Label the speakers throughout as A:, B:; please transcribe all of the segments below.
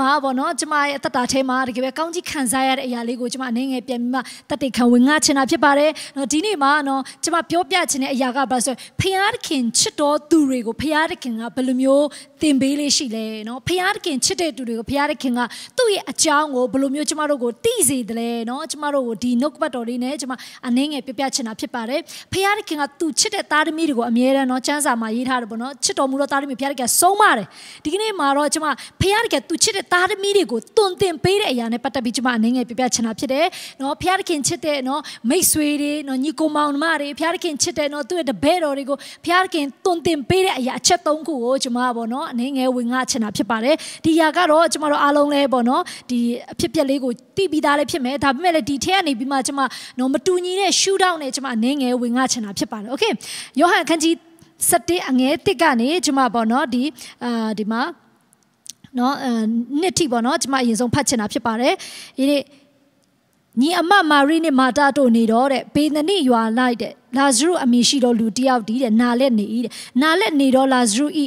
A: နေ့မှာပေါ့နော်ကျမရဲ့အသက်တာထဲမှာတကယ်ပဲကောင်းကြီးခံစားရတဲ့အရာလေးကိုကျမအနေငယ်ပြန်ပြီးမှတတိခံဝင်ငှချင်တာဖြစ်ပါတယ်။နော်ဒီနေ့မှာနော်ကျမပြောပြချင်တဲ့အရာကဘာဆိုဖျားသခင်ချစ်တော်သူတွေကိုဖျားသခင်ကဘယ်လိုမျိုးသင်ပေးလေးရှိလဲနော်ဖရာသခင်ချစ်တဲ့သူတွေကိုဖရာသခင်ကသူ့ရဲ့အကြောင်းကိုဘယ်လိုမျိုးကျမတို့ကိုသိစေတယ်လဲနော်ကျမတို့ကိုဒီနှုတ်ကပတ်တော်လေးနဲ့ကျမအနှင်းငယ်ပြပြချင်တာဖြစ်ပါတယ်ဖရာသခင်ကသူ့ချစ်တဲ့သားသမီးတွေကိုအမြဲတမ်းနော်စံစာမှာရေးထားတယ်ပေါ့နော်ချစ်တော်မူသောသားသမီးဖရာသခင်ဆုံးမတယ်ဒီကနေ့မှာတော့ကျမဖရာသခင်သူ့ချစ်တဲ့သားသမီးတွေကိုတွင်တင်ပေးတဲ့အရာနဲ့ပတ်သက်ပြီးကျမအနှင်းငယ်ပြပြချင်တာဖြစ်တယ်နော်ဖရာသခင်ချစ်တဲ့နော်မိတ်ဆွေတွေနော်ညီကိုမောင်နှမတွေဖရာသခင်ချစ်တဲ့နော်သူ့ရဲ့တပည့်တော်တွေကိုဖရာသခင်တွင်တင်ပေးတဲ့အရာအချက်၃ခုကိုကျမပေါ့နော်အနည်းငယ်ဝင်ငှချင်တာဖြစ်ပါတယ်ဒီຢာကတော့ကျမတို့အားလုံးလဲပေါ့နော်ဒီအဖြစ်ပြက်လေးကိုတိပြီးသားလေးဖြစ်မယ်ဒါပေမဲ့လည်းဒီထဲကနေပြီးမှကျမနော်မတူညီတဲ့ shoot down နဲ့ကျမအနည်းငယ်ဝင်ငှချင်တာဖြစ်ပါတယ်โอเคယောဟန်ခန်းကြီး7အငဲ1ကနေကျမပေါ့နော်ဒီအာဒီမှာနော်အဲနှစ်ထိပေါ့နော်ကျမအရင်ဆုံးဖတ်ချင်တာဖြစ်ပါတယ်ဒီနေ့ညီအမမာရီနဲ့မာတာတို့နေတော့တဲ့ဘေသနိရွာလိုက်တဲ့လာဇရုအမိရှိတော်လူတယောက်ဒီတဲ့နာလက်နေဤတဲ့နာလက်နေတော့လာဇရုဤ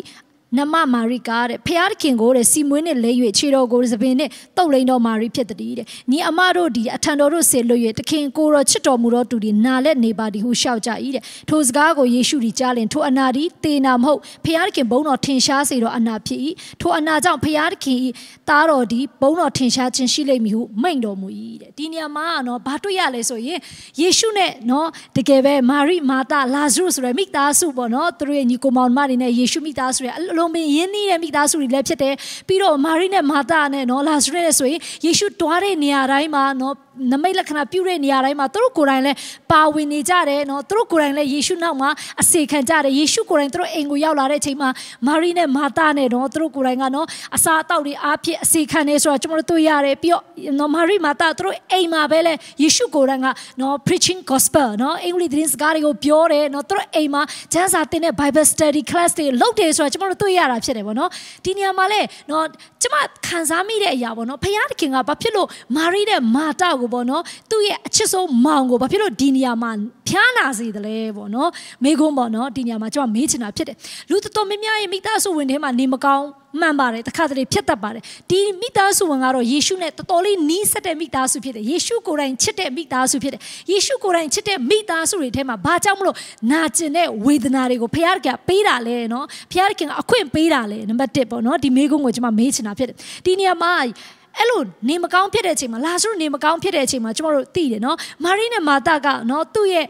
A: နမမာရိကာတဲ့ဖျားသခင်ကိုတဲ့စီမွေးနဲ့လဲ၍ခြေတော်ကိုသပင်နဲ့တုတ်လိန်တော်မာရိဖြစ်တည်းတဲ့ညီအမတို့ဒီအထံတော်တို့ဆေလွတ်၍သခင်ကိုတော်ချစ်တော်မူတော်သူဒီနာလက်နေပါဒီဟုရှောက်ကြ၏တဲ့ထိုစကားကိုယေရှုဒီကြားလင်ထိုအနာဒီတေနာမဟုတ်ဖျားသခင်ဘုန်းတော်ထင်ရှားစေတော်အနာဖြစ်၏ထိုအနာကြောင့်ဖျားသခင်ဤသားတော်ဒီဘုန်းတော်ထင်ရှားခြင်းရှိလိမ့်မည်ဟုမိန့်တော်မူ၏တဲ့ဒီနေရာမှာနော်ဘာတွေ့ရလဲဆိုရင်ယေရှုနဲ့နော်တကယ်ပဲမာရိမာတာလာဇရုဆိုရယ်မိသားစုပေါ့နော်သူတို့ရဲ့ညီကိုမောင်မတွေနဲ့ယေရှုမိသားစုရဲ့အလုံးလုံးပင်ရင်းနှီးတဲ့မိသားစုတွေလည်းဖြစ်တယ်ပြီးတော့မာရိနဲ့မာသနဲ့နော်လာဇရက်နဲ့ဆိုရင်ယေရှုတွားတဲ့နေရာတိုင်းမှာနော်နမိတ်လက္ခဏာပြုတဲ့နေရာတိုင်းမှာသူတို့ကိုယ်တိုင်လည်းပါဝင်နေကြတယ်နော်သူတို့ကိုယ်တိုင်လည်းယေရှုနောက်မှာအစေခံကြတယ်ယေရှုကိုယ်တိုင်သူတို့အိမ်ကိုရောက်လာတဲ့အချိန်မှာမာရိနဲ့မာသနဲ့နော်သူတို့ကိုယ်တိုင်ကနော်အစာအသောက်တွေအားဖြင့်အစေခံနေဆိုတာကျွန်တော်တို့တွေ့ရတယ်ပြီးတော့နော်မာရိမာသသူတို့အိမ်မှာပဲလေယေရှုကိုယ်တိုင်ကနော် preaching gospel နော်အင်္ဂလိပ်သတင်းစကားတွေကိုပြောတယ်နော်သူတို့အိမ်မှာကျမ်းစာသင်တဲ့ Bible study class တွေလုပ်တယ်ဆိုတာကျွန်တော်တို့တွေ့ရတာဖြစ်တယ်ပေါ့နော်ဒီနေရာမှာလဲနော်ကျမခံစားမိတဲ့အရာပေါ့နော်ဖခင်တခင်ကဘာဖြစ်လို့မာရီနဲ့မာတာကိုပေါ့နော်သူ့ရဲ့အချစ်ဆုံးမောင်ကိုဘာဖြစ်လို့ဒီနေရာမှာဖျားနာစေတယ်လဲပေါ့နော်မိကုံးပေါ့နော်ဒီနေရာမှာကျမမေးချင်တာဖြစ်တယ်လူတော်တော်များများရဲ့မိသားစုဝင်ထဲမှာနေမကောင်းမှန်ပါတယ်တခါတလေဖြစ်တတ်ပါတယ်ဒီမိသားစုဝင်ကတော့ယေရှုနဲ့တော်တော်လေးနီးစပ်တဲ့မိသားစုဖြစ်တယ်ယေရှုကိုယ်တိုင်ချစ်တဲ့မိသားစုဖြစ်တယ်ယေရှုကိုယ်တိုင်ချစ်တဲ့မိသားစုတွေထဲမှာဘာကြောင့်မလို့နာကျင်တဲ့ဝေဒနာတွေကိုဖခင်ကပေးတာလဲနော်ဖခင်ကအခွင့်ပေးတာလဲနံပါတ်1ပေါ့နော်ဒီမိကုံးကိုကျမမေးချင်တာဖြစ်တယ်ဒီနေရာမှာအဲ့လိုနေမကောင်းဖြစ်တဲ့အချိန်မှာလာဆုနေမကောင်းဖြစ်တဲ့အချိန်မှာကျွန်တော်တို့သိတယ်နော်မာရီနဲ့မာတာကနော်သူ့ရဲ့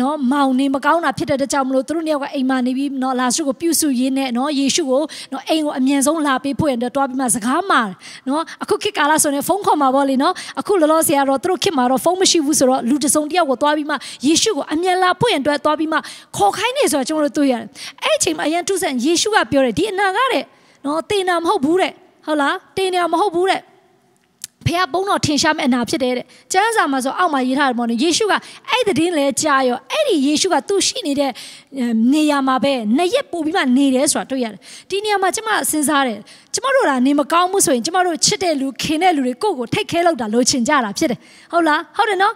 A: နော်မောင်နေမကောင်းတာဖြစ်တဲ့တကြောင်မလို့သူတို့နှစ်ယောက်ကအိမ်မှာနေပြီးနော်လာဆုကိုပြုစုရင်းနဲ့နော်ယေရှုကိုနော်အိမ်ကိုအမြန်ဆုံးလာပေးဖို့ရတဲ့တွားပြီးမှစကားမှာနော်အခုခေတ်ကာလဆိုရင်ဖုန်းခေါ်မှာပေါ့လေနော်အခုလောလောဆယ်ကတော့သူတို့ခေတ်မှာတော့ဖုန်းမရှိဘူးဆိုတော့လူတစ်စုံတစ်ယောက်ကိုတွားပြီးမှယေရှုကိုအမြန်လာဖို့ရတဲ့တွားပြီးမှခေါ်ခိုင်းနေဆိုတော့ကျွန်တော်တို့တွေ့ရတယ်အဲ့အချိန်မှာအရန်တုဆန်ယေရှုကပြောတယ်ဒီအနာကတဲ့နော်တင်တာမဟုတ်ဘူးတဲ့ဟုတ်လားတင်တယ်မဟုတ်ဘူးတဲ့ဖះဘုံတော်ထင်ရှားမဲ့အနာဖြစ်တယ်တဲ့ကျမ်းစာမှာဆိုအောက်မှာရေးထားတယ်ပေါ့နော်ယေရှုကအဲ့ဒီတင်းလဲကြားရောအဲ့ဒီယေရှုကသူရှိနေတဲ့နေရာမှာပဲနရက်ပို့ပြီးမှနေတယ်ဆိုတာတွေ့ရတယ်ဒီနေရာမှာကျမစဉ်းစားတယ်ကျမတို့ကနေမကောင်းဘူးဆိုရင်ကျမတို့ချစ်တဲ့လူခင်တဲ့လူတွေကိုယ့်ကိုထိတ်ခဲလောက်တာလိုချင်ကြတာဖြစ်တယ်ဟုတ်လားဟုတ်တယ်နော်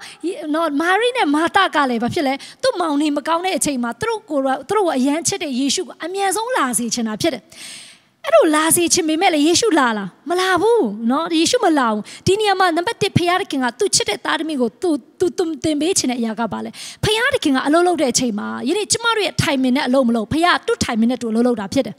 A: နော်မာရိနဲ့မာတာကလည်းဘာဖြစ်လဲသူ့မောင်နေမကောင်းတဲ့အချိန်မှာသူတို့ကိုသူတို့ကိုအယမ်းချစ်တဲ့ယေရှုကိုအမြန်ဆုံးလာစေချင်တာဖြစ်တယ်အဲ့လိုလာစေခြင်းပေမဲ့လေယေရှုလာလားမလာဘူးเนาะယေရှုမလာဘူးဒီနေရာမှာနံပါတ်1ဖခင်တခင်ကသူ့ချစ်တဲ့သားသမီးကိုသူသူသူတင်ပေးခြင်းတဲ့အရာကပါလေဖခင်တခင်ကအလုပ်လုပ်တဲ့အချိန်မှာယနေ့ကျမတို့ရဲ့ timing နဲ့အလုပ်မလုပ်ဖခင်သူ့ timing နဲ့သူအလုပ်လုပ်တာဖြစ်တယ်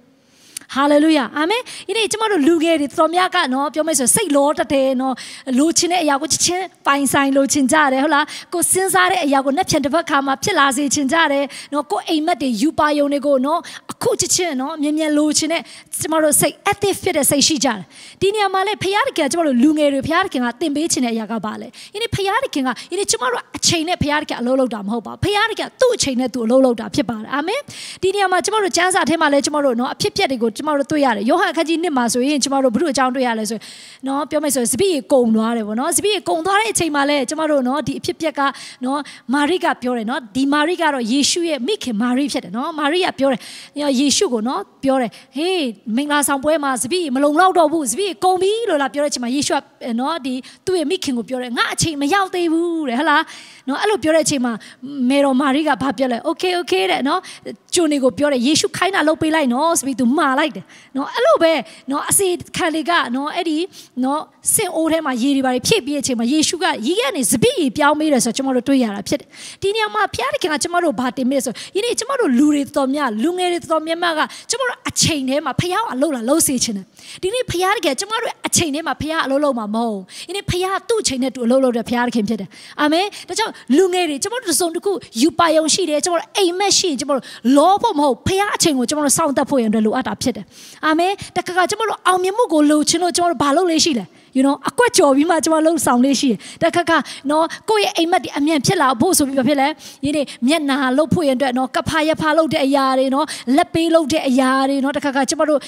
A: ဟာလေလုယာအာမင်ဒီနေ့ကျမတို့လူငယ်တွေတော်များကနော်ပြောမယ်ဆိုစိတ်လောတတယ်နော်လိုချင်တဲ့အရာကိုချက်ချင်းပိုင်ဆိုင်လိုချင်ကြတယ်ဟုတ်လားကိုစဉ်းစားတဲ့အရာကိုနှစ်ဖြန်တစ်ဖက်ခါမှာဖြစ်လာစေချင်ကြတယ်နော်ကိုအိမ်မက်တွေယူပါယုံတွေကိုနော်အခုချက်ချင်းနော်မြင်မြင်လိုချင်တဲ့ကျမတို့စိတ် active ဖြစ်တဲ့စိတ်ရှိကြတယ်ဒီနေရာမှာလဲဖရားတခင်ကကျမတို့လူငယ်တွေဖရားတခင်ကသင်ပေးချင်တဲ့အရာကဘာလဲဒီနေ့ဖရားတခင်ကဒီနေ့ကျမတို့အချိန်နဲ့ဖရားတခင်အလုပ်လုပ်တာမဟုတ်ပါဘူးဖရားတခင်ကသူ့အချိန်နဲ့သူ့အလုပ်လုပ်တာဖြစ်ပါတယ်အာမင်ဒီနေရာမှာကျမတို့စံစာထဲမှာလဲကျမတို့နော်အဖြစ်ပြက်တွေကိုကျမတို့တွေ့ရတယ်ယောဟန်ခန်းကြီး1မှာဆိုရင်ကျမတို့ဘုရုအကြောင်းတွေ့ရလဲဆိုရင်နော်ပြောမယ်ဆိုရင်စပိရေကုံသွားတယ်ဗောနော်စပိရေကုံသွားတဲ့အချိန်မှာလဲကျမတို့နော်ဒီအဖြစ်ပြက်ကနော်မာရိကပြောတယ်နော်ဒီမာရိကတော့ယေရှုရဲ့မိခင်မာရိဖြစ်တယ်နော်မာရိကပြောတယ်ယေရှုကိုနော်ပြောတယ်ဟေးမင်္ဂလာဆောင်ပွဲမှာစပိရေမလုံလောက်တော့ဘူးစပိရေကုံပြီလို့လာပြောတဲ့အချိန်မှာယေရှုကနော်ဒီသူ့ရဲ့မိခင်ကိုပြောတယ်ငါအချိန်မရောက်သေးဘူးတဲ့ဟလားနော်အဲ့လိုပြောတဲ့အချိန်မှာမေတော်မာရိကဘာပြောလဲโอเคโอเคတဲ့နော်ကျွန်တွေကိုပြောတယ်ယေရှုခိုင်းတာလုပ်ပေးလိုက်နော်ဆိုပြီးသူမှာလိုက်တယ်နော်အဲ့လိုပဲနော်အစီခံတွေကနော်အဲ့ဒီနော်စင်အိုးထဲမှာရေတွေပါတွေဖြည့်ပြီးအချိန်မှာယေရှုကရေကနေစပစ်ရေပြောင်းပေးတယ်ဆိုတော့ကျွန်တော်တို့တွေ့ရတာဖြစ်တယ်ဒီနေရာမှာဘုရားသခင်ကကျွန်တော်တို့ဗာတင်မိတယ်ဆိုယနေ့ကျွန်တော်တို့လူတွေတော်များလူငယ်တွေတော်များများကကျွန်တော်တို့အချိန်ထဲမှာဖះအောင်အလုပ်လာလုပ်စေချင်တယ်ဒီနေ့ဖရားတကယ်ကျမတို့အချိန်ထဲမှာဖရားအလုံးလုံးမှာမဟုတ်ဒီနေ့ဖရားသူ့အချိန်နဲ့သူအလုံးလုံးတဲ့ဖရားတခင်ဖြစ်တယ်အာမင်ဒါကြောင့်လူငယ်တွေကျမတို့တစုံတစ်ခုယူပါယုံရှိတယ်ကျမတို့အိမ်မက်ရှိရင်ကျမတို့လောဖို့မဟုတ်ဖရားအချိန်ကိုကျမတို့စောင့်တတ်ဖို့ရန်အတွက်လိုအပ်တာဖြစ်တယ်အာမင်တခါကကျမတို့အောင်မြင်မှုကိုလိုချင်လို့ကျမတို့ဘာလုပ်လဲရှိလဲ you know အကွက်ကြော်ပြီးမှကျွန်မလှုပ်ဆောင်လေးရှိတယ်တခါခါနော်ကိုယ့်ရဲ့အိမ်မက်ဒီအမြန်ဖြစ်လာဖို့ဆိုပြီးဖြစ်လဲယနေ့မျက်နာလှုပ်ဖို့ရတဲ့နော်ကဖာရဖာလှုပ်တဲ့အရာတွေနော်လက်ပေးလှုပ်တဲ့အရာတွေနော်တခါခါကျွန်မတို့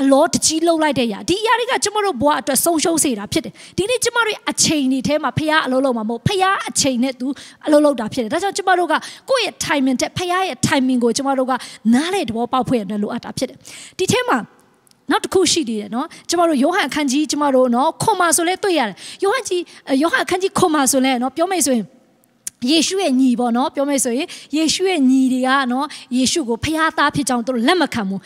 A: အလောတကြီးလှုပ်လိုက်တဲ့အရာဒီအရာတွေကကျွန်မတို့ဘဝအတွက်ဆုံးရှုံးစေတာဖြစ်တယ်ဒီနေ့ကျွန်မတို့အချိန်တွေထဲမှာဖရားအလုံးလုံးမှာမဟုတ်ဖရားအချိန်နဲ့သူအလုံးလုံးတာဖြစ်တယ်ဒါကြောင့်ကျွန်မတို့ကကိုယ့်ရဲ့ timing တဲ့ဖရားရဲ့ timing ကိုကျွန်မတို့ကနားလေသဘောပေါက်ဖို့ရတဲ့လိုအပ်တာဖြစ်တယ်ဒီထဲမှာနောက်တစ်ခုရှိသေးတယ်နော်ကျမတို့ယောဟန်အခန်းကြီးကျမတို့နော်ခွန်မာဆိုလဲတွေ့ရတယ်ယောဟန်ကြီးယောဟန်အခန်းကြီးခွန်မာဆိုလဲနော်ပြောမယ်ဆိုရင်ယေရှုရဲ့ညီပေါ့နော်ပြောမယ်ဆိုရင်ယေရှုရဲ့ညီတွေကနော်ယေရှုကိုဖျားသားဖြစ်ကြောင်းသူတို့လက်မခံဘူး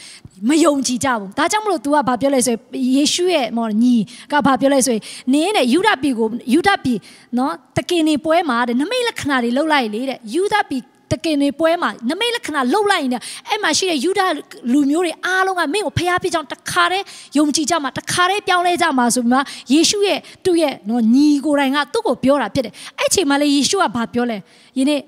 A: မယုံကြည်ကြဘူးဒါကြောင့်မလို့ तू ကဘာပြောလဲဆိုရင်ယေရှုရဲ့မော်ညီကဘာပြောလဲဆိုရင်နင်းတဲ့ယူဒပြည်ကိုယူဒပြည်နော်တကင်နေပွဲမှာတဲ့နမိတ်လက္ခဏာတွေလှုပ်လိုက်လေတဲ့ယူဒပြည်တကင်တွေပွဲမှာနမိတ်လက္ခဏာလှုပ်လိုက်ရင်အဲ့မှာရှိတဲ့ယူဒလူမျိုးတွေအားလုံးကမင်းကိုဖျားပြစ်ကြောင်းတခါတည်းယုံကြည်ကြမှာတခါတည်းပြောင်းလဲကြမှာဆိုပြီးမှယေရှုရဲ့သူ့ရဲ့နော်ညီကိုယ်တိုင်ကသူ့ကိုပြောတာဖြစ်တယ်အဲ့ချိန်မှာလေယေရှုကဘာပြောလဲယနေ့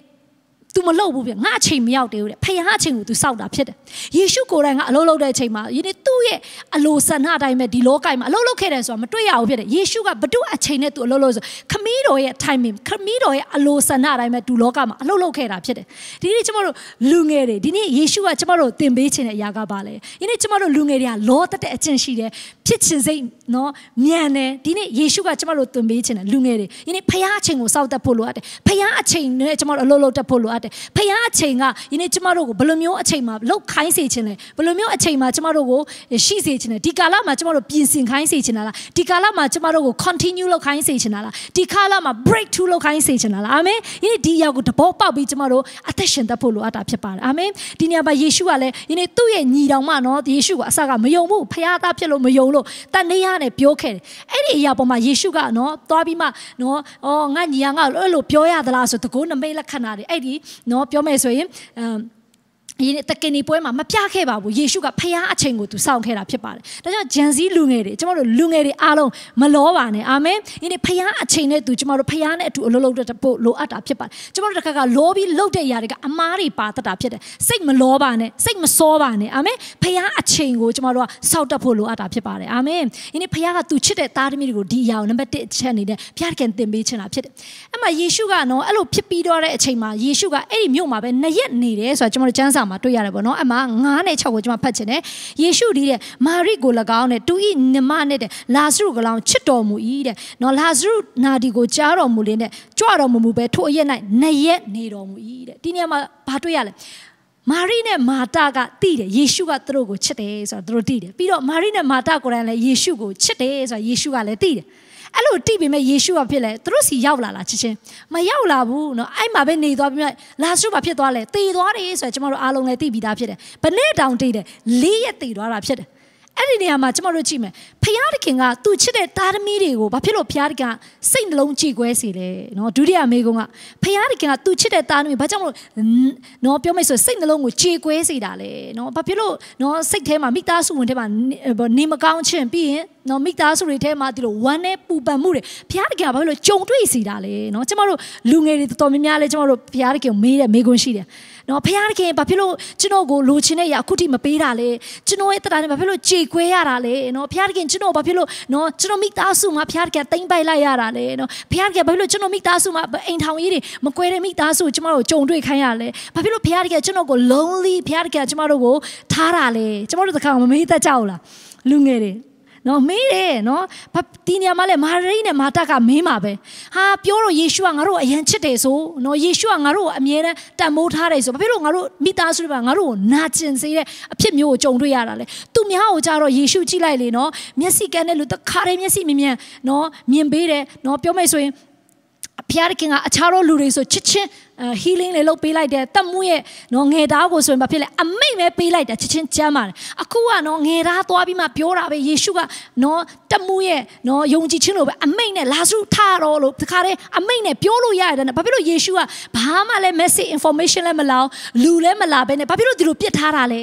A: तू မလုပ်ဘူးပြငါအချိန်မရောက်သေးဘူးတဲ့ဖခင်အချိန်ကို तू စောက်တာဖြစ်တယ်ယေရှုကိုယ်တိုင်ကအလုပ်လုပ်တဲ့အချိန်မှာယနေ့သူ့ရဲ့အလိုဆန္ဒအတိုင်းပဲဒီလောကိုင်းမှာအလုပ်လုပ်ခဲ့တယ်ဆိုတာမတွေ့ရဘူးဖြစ်တယ်ယေရှုကဘဒုအချိန်နဲ့ तू အလုပ်လုပ်ဆိုခမီးတော်ရဲ့ timing ခမီးတော်ရဲ့အလိုဆန္ဒအတိုင်းပဲဒီလောကမှာအလုပ်လုပ်ခဲ့တာဖြစ်တယ်ဒီနေ့ကျမတို့လူငယ်တွေဒီနေ့ယေရှုကကျမတို့သင်ပေးခြင်းတဲ့အရာကပါလေယနေ့ကျမတို့လူငယ်တွေကလောတက်တဲ့အကျင့်ရှိတယ်ဖြစ်ခြင်းစိတ်နော်မြန်တယ်ဒီနေ့ယေရှုကကျမတို့သင်ပေးခြင်းတဲ့လူငယ်တွေယနေ့ဖခင်အချိန်ကိုစောက်တတ်ဖို့လိုအပ်တယ်ဖခင်အချိန်နဲ့ကျမတို့အလုပ်လုပ်တတ်ဖို့လိုအပ်တယ်တယ်ဖခင်အချိန်ကယနေ့ကျမတို့ကိုဘယ်လိုမျိုးအချိန်မှာလောက်ခိုင်းစေခြင်းလဲဘယ်လိုမျိုးအချိန်မှာကျမတို့ကိုရှိစေခြင်းလဲဒီကာလမှာကျမတို့ပြင်ဆင်ခိုင်းစေခြင်းလားဒီကာလမှာကျမတို့ကို continue လောက်ခိုင်းစေခြင်းလားဒီကာလမှာ break through လောက်ခိုင်းစေခြင်းလားအာမင်ယနေ့ဒီအရာကိုတဘောပေါက်ပြီးကျမတို့အသက်ရှင်တတ်ဖို့လိုအပ်တာဖြစ်ပါတယ်အာမင်ဒီနေရာမှာယေရှုကလည်းယနေ့သူ့ရဲ့ညီတော်မနော်ယေရှုကအစကမယုံဘူးဖခင်သားဖြစ်လို့မယုံလို့တန်နေရနဲ့ပြောခဲ့တယ်အဲ့ဒီအရာပေါ်မှာယေရှုကနော်သွားပြီးမှနော်အော်ငါညီရငါအဲ့လိုပြောရသလားဆိုတကိုးနမိတ်လက်ခံတာတွေအဲ့ဒီနော်ပြောမယ်ဆိုရင်ဒီတကင်ဒီပွဲမှာမပြခဲ့ပါဘူးယေရှုကဖခင်အချိန်ကိုသူစောင့်ခဲ့တာဖြစ်ပါတယ်။ဒါကြောင့်ဂျန်စီလူငယ်တွေကျွန်တော်တို့လူငယ်တွေအားလုံးမလောပါနဲ့အာမင်။ဒီနေ့ဖခင်အချိန်နဲ့သူကျွန်တော်တို့ဖခင်နဲ့အတူအလုပ်လုပ်တဲ့ဖို့လိုအပ်တာဖြစ်ပါတယ်။ကျွန်တော်တို့တစ်ခါကလောပြီးလုပ်တဲ့ຢာတွေကအမားတွေပါတတ်တာဖြစ်တယ်။စိတ်မလောပါနဲ့စိတ်မစောပါနဲ့အာမင်။ဖခင်အချိန်ကိုကျွန်တော်တို့ကစောင့်တတ်ဖို့လိုအပ်တာဖြစ်ပါတယ်။အာမင်။ဒီနေ့ဖခင်ကသူချစ်တဲ့သားသမီးတွေကိုဒီຢာကိုနံပါတ်1အချက်အနေနဲ့ဖခင်တင်ပေးခြင်းတာဖြစ်တယ်။အဲ့မှာယေရှုကနော်အဲ့လိုဖြစ်ပြီးတော့တဲ့အချိန်မှာယေရှုကအဲ့ဒီမြို့မှာပဲနှစ်ရက်နေတယ်ဆိုတော့ကျွန်တော်တို့ကျမ်းစာမှာတွေ့ရတယ်ပေါ့နော်အမ9နဲ့6ကိုကျွန်မဖတ်ချင်တယ်ယေရှုဒီတဲ့မာရိကို၎င်းနဲ့သူဤညီမနဲ့တဲ့လာဇရုကို၎င်းချစ်တော်မူ၏တဲ့နော်လာဇရုနာဒီကိုကြားတော်မူလင်းတဲ့ကြွတော်မူမူပဲထိုအရက်၌နရက်နေတော်မူ၏တဲ့ဒီနေရာမှာဘာတွေ့ရလဲမာရိနဲ့မာတာကတိတယ်ယေရှုကသူတို့ကိုချစ်တယ်ဆိုတော့သူတို့တိတယ်ပြီးတော့မာရိနဲ့မာတာကိုယ်တိုင်လည်းယေရှုကိုချစ်တယ်ဆိုတော့ယေရှုကလည်းတိတယ်အဲ့လိုတိပေမဲ့ယေရှုကဖြစ်လဲသူတို့စီရောက်လာလားချစ်ချင်းမရောက်လာဘူးเนาะအဲ့မှာပဲနေသွားပြီးမှလာစုပါဖြစ်သွားလဲတေသွားတယ်ဆိုတော့ကျမတို့အားလုံးလည်းသိပြီးသားဖြစ်တယ်ဘနဲ့တောင်တေးတယ်လေးရက်တေသွားတာဖြစ်တယ်အဲ့ဒီနေရာမှာကျမတို့ကြည့်မယ်ဖျားတခင်ကသူချစ်တဲ့သားသမီးတွေကိုဘာဖြစ်လို့ဖျားတခင်ကစိတ်နှလုံးကြည်ခွဲစေလဲနော်ဒုတိယမေကုံကဖျားတခင်ကသူချစ်တဲ့သားသမီးဘာကြောင့်မလို့နော်ပြောမယ်ဆိုစိတ်နှလုံးကိုကြည်ခွဲစေတာလဲနော်ဘာဖြစ်လို့နော်စိတ်ထဲမှာမိသားစုဝင်ထဲမှာနေမကောင်းခြင်းပြီးရင်နော်မိသားစုတွေထဲမှာဒီလိုဝမ်းနဲ့ပူပန်မှုတွေဘုရားတခင်ကဘာဖြစ်လို့ကြုံတွေ့စီတာလဲနော်ကျမတို့လူငယ်တွေတော်တော်များများလဲကျမတို့ဘုရားတခင်ကိုမေးတဲ့မေးခွန်းရှိတယ်နော်ဘုရားတခင်ဘာဖြစ်လို့ကျွန်တော်ကိုလိုချင်တဲ့အရာအခုထိမပေးတာလဲကျွန်တော်ရဲ့တရားနဲ့ဘာဖြစ်လို့ကြေကွဲရတာလဲနော်ဘုရားတခင်ကျွန်တော်ဘာဖြစ်လို့နော်ကျွန်တော်မိသားစုမှာဘုရားတခင်တိမ့်ပိုက်လိုက်ရတာလဲနော်ဘုရားတခင်ဘာဖြစ်လို့ကျွန်တော်မိသားစုမှာအိမ်ထောင်ကြီးတွေမကွဲတဲ့မိသားစုကိုကျမတို့ကြုံတွေ့ခိုင်းရလဲဘာဖြစ်လို့ဘုရားတခင်ကျွန်တော်ကို lonely ဘုရားတခင်ကျွန်မတို့ကိုထားတာလဲကျမတို့တခါမမေးတတ်ကြဘူးလားလူငယ်တွေနော်မေးတယ်နော်ဒီနေရာမှာလဲမာရိနဲ့မာတကမင်းပါပဲဟာပြောတော့ယေရှုကငါတို့အရန်ချစ်တယ်ဆိုနော်ယေရှုကငါတို့ကိုအမြဲတမ်းတန်ဖိုးထားတယ်ဆိုဘာဖြစ်လို့ငါတို့မိသားစုတွေကငါတို့ကိုနာကျင်စေတဲ့အဖြစ်မျိုးကိုကြုံတွေ့ရတာလဲသူများကိုကြတော့ယေရှုကြည့်လိုက်လေနော်မျက်စိကန်းတဲ့လူတခါတည်းမျက်စိမြင်မြန်နော်မြင်ပေးတယ်နော်ပြောမယ်ဆိုရင်ဘုရားသခင်ကအခြားသောလူတွေဆိုချစ်ချင်း healing လေးလုပ်ပေးလိုက်တယ်တမှုရဲ့နော်ငယ်သားကိုဆိုရင်ဘာဖြစ်လဲအမိတ်ပဲပေးလိုက်တာချစ်ချင်းကျမ်းပါတယ်အခုကနော်ငယ်သားသွားပြီးမှပြောတာပဲယေရှုကနော်တမှုရဲ့နော်ယုံကြည်ခြင်းလို့ပဲအမိတ်နဲ့လာစုထတော့လို့တခါတည်းအမိတ်နဲ့ပြောလို့ရတယ်နော်ဘာဖြစ်လို့ယေရှုကဘာမှလည်း message information လည်းမလာလူလည်းမလာဘဲနဲ့ဘာဖြစ်လို့ဒီလိုပြစ်ထားတာလဲ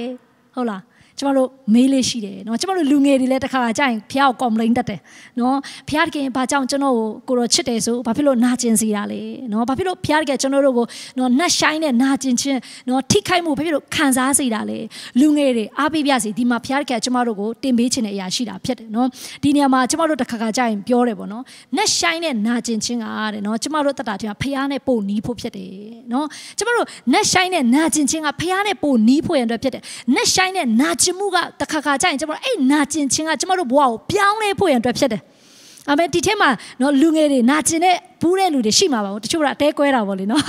A: ဟုတ်လားကျမတို့မေးလေးရှိတယ်နော်ကျမတို့လူငယ်တွေလည်းတစ်ခါကြရင်ဖះကို complain တတ်တယ်နော်ဖះတကယ်ဘာကြောင့်ကျွန်တော်ကိုကိုတော့ချစ်တယ်ဆိုဘာဖြစ်လို့နာကျင်စေတာလဲနော်ဘာဖြစ်လို့ဖះတကယ်ကျွန်တော်တို့ကိုနော်နှက်ဆိုင်နဲ့နာကျင်ခြင်းနော်ထိခိုက်မှုဘာဖြစ်လို့ခံစားစေတာလဲလူငယ်တွေအားပေးပြစီဒီမှာဖះတကယ်ကျမတို့ကိုတင်ပေးခြင်းတဲ့အရာရှိတာဖြစ်တယ်နော်ဒီနေရာမှာကျမတို့တစ်ခါခါကြရင်ပြောတယ်ပေါ့နော်နှက်ဆိုင်နဲ့နာကျင်ခြင်းကတဲ့နော်ကျမတို့တတ်တာတင်ဖះနဲ့ပို့နီးဖို့ဖြစ်တယ်နော်ကျမတို့နှက်ဆိုင်နဲ့နာကျင်ခြင်းကဖះနဲ့ပို့နီးဖို့ရန်အတွက်ဖြစ်တယ်နှက်ဆိုင်နဲ့နာကျင်ကျင်မှုကတခါခါကြရင်ကျွန်တော်အဲ့နာကျင်ခြင်းကကျွန်တော်တို့ဘဝကိုပြောင်းလဲဖို့ရန်အတွက်ဖြစ်တယ်။အာမင်ဒီထဲမှာနော်လူငယ်တွေနာကျင်တဲ့ဘူးတဲ့လူတွေရှိမှာပါဘူးတချို့ကအသေးကွဲတာပေါ့လေနော်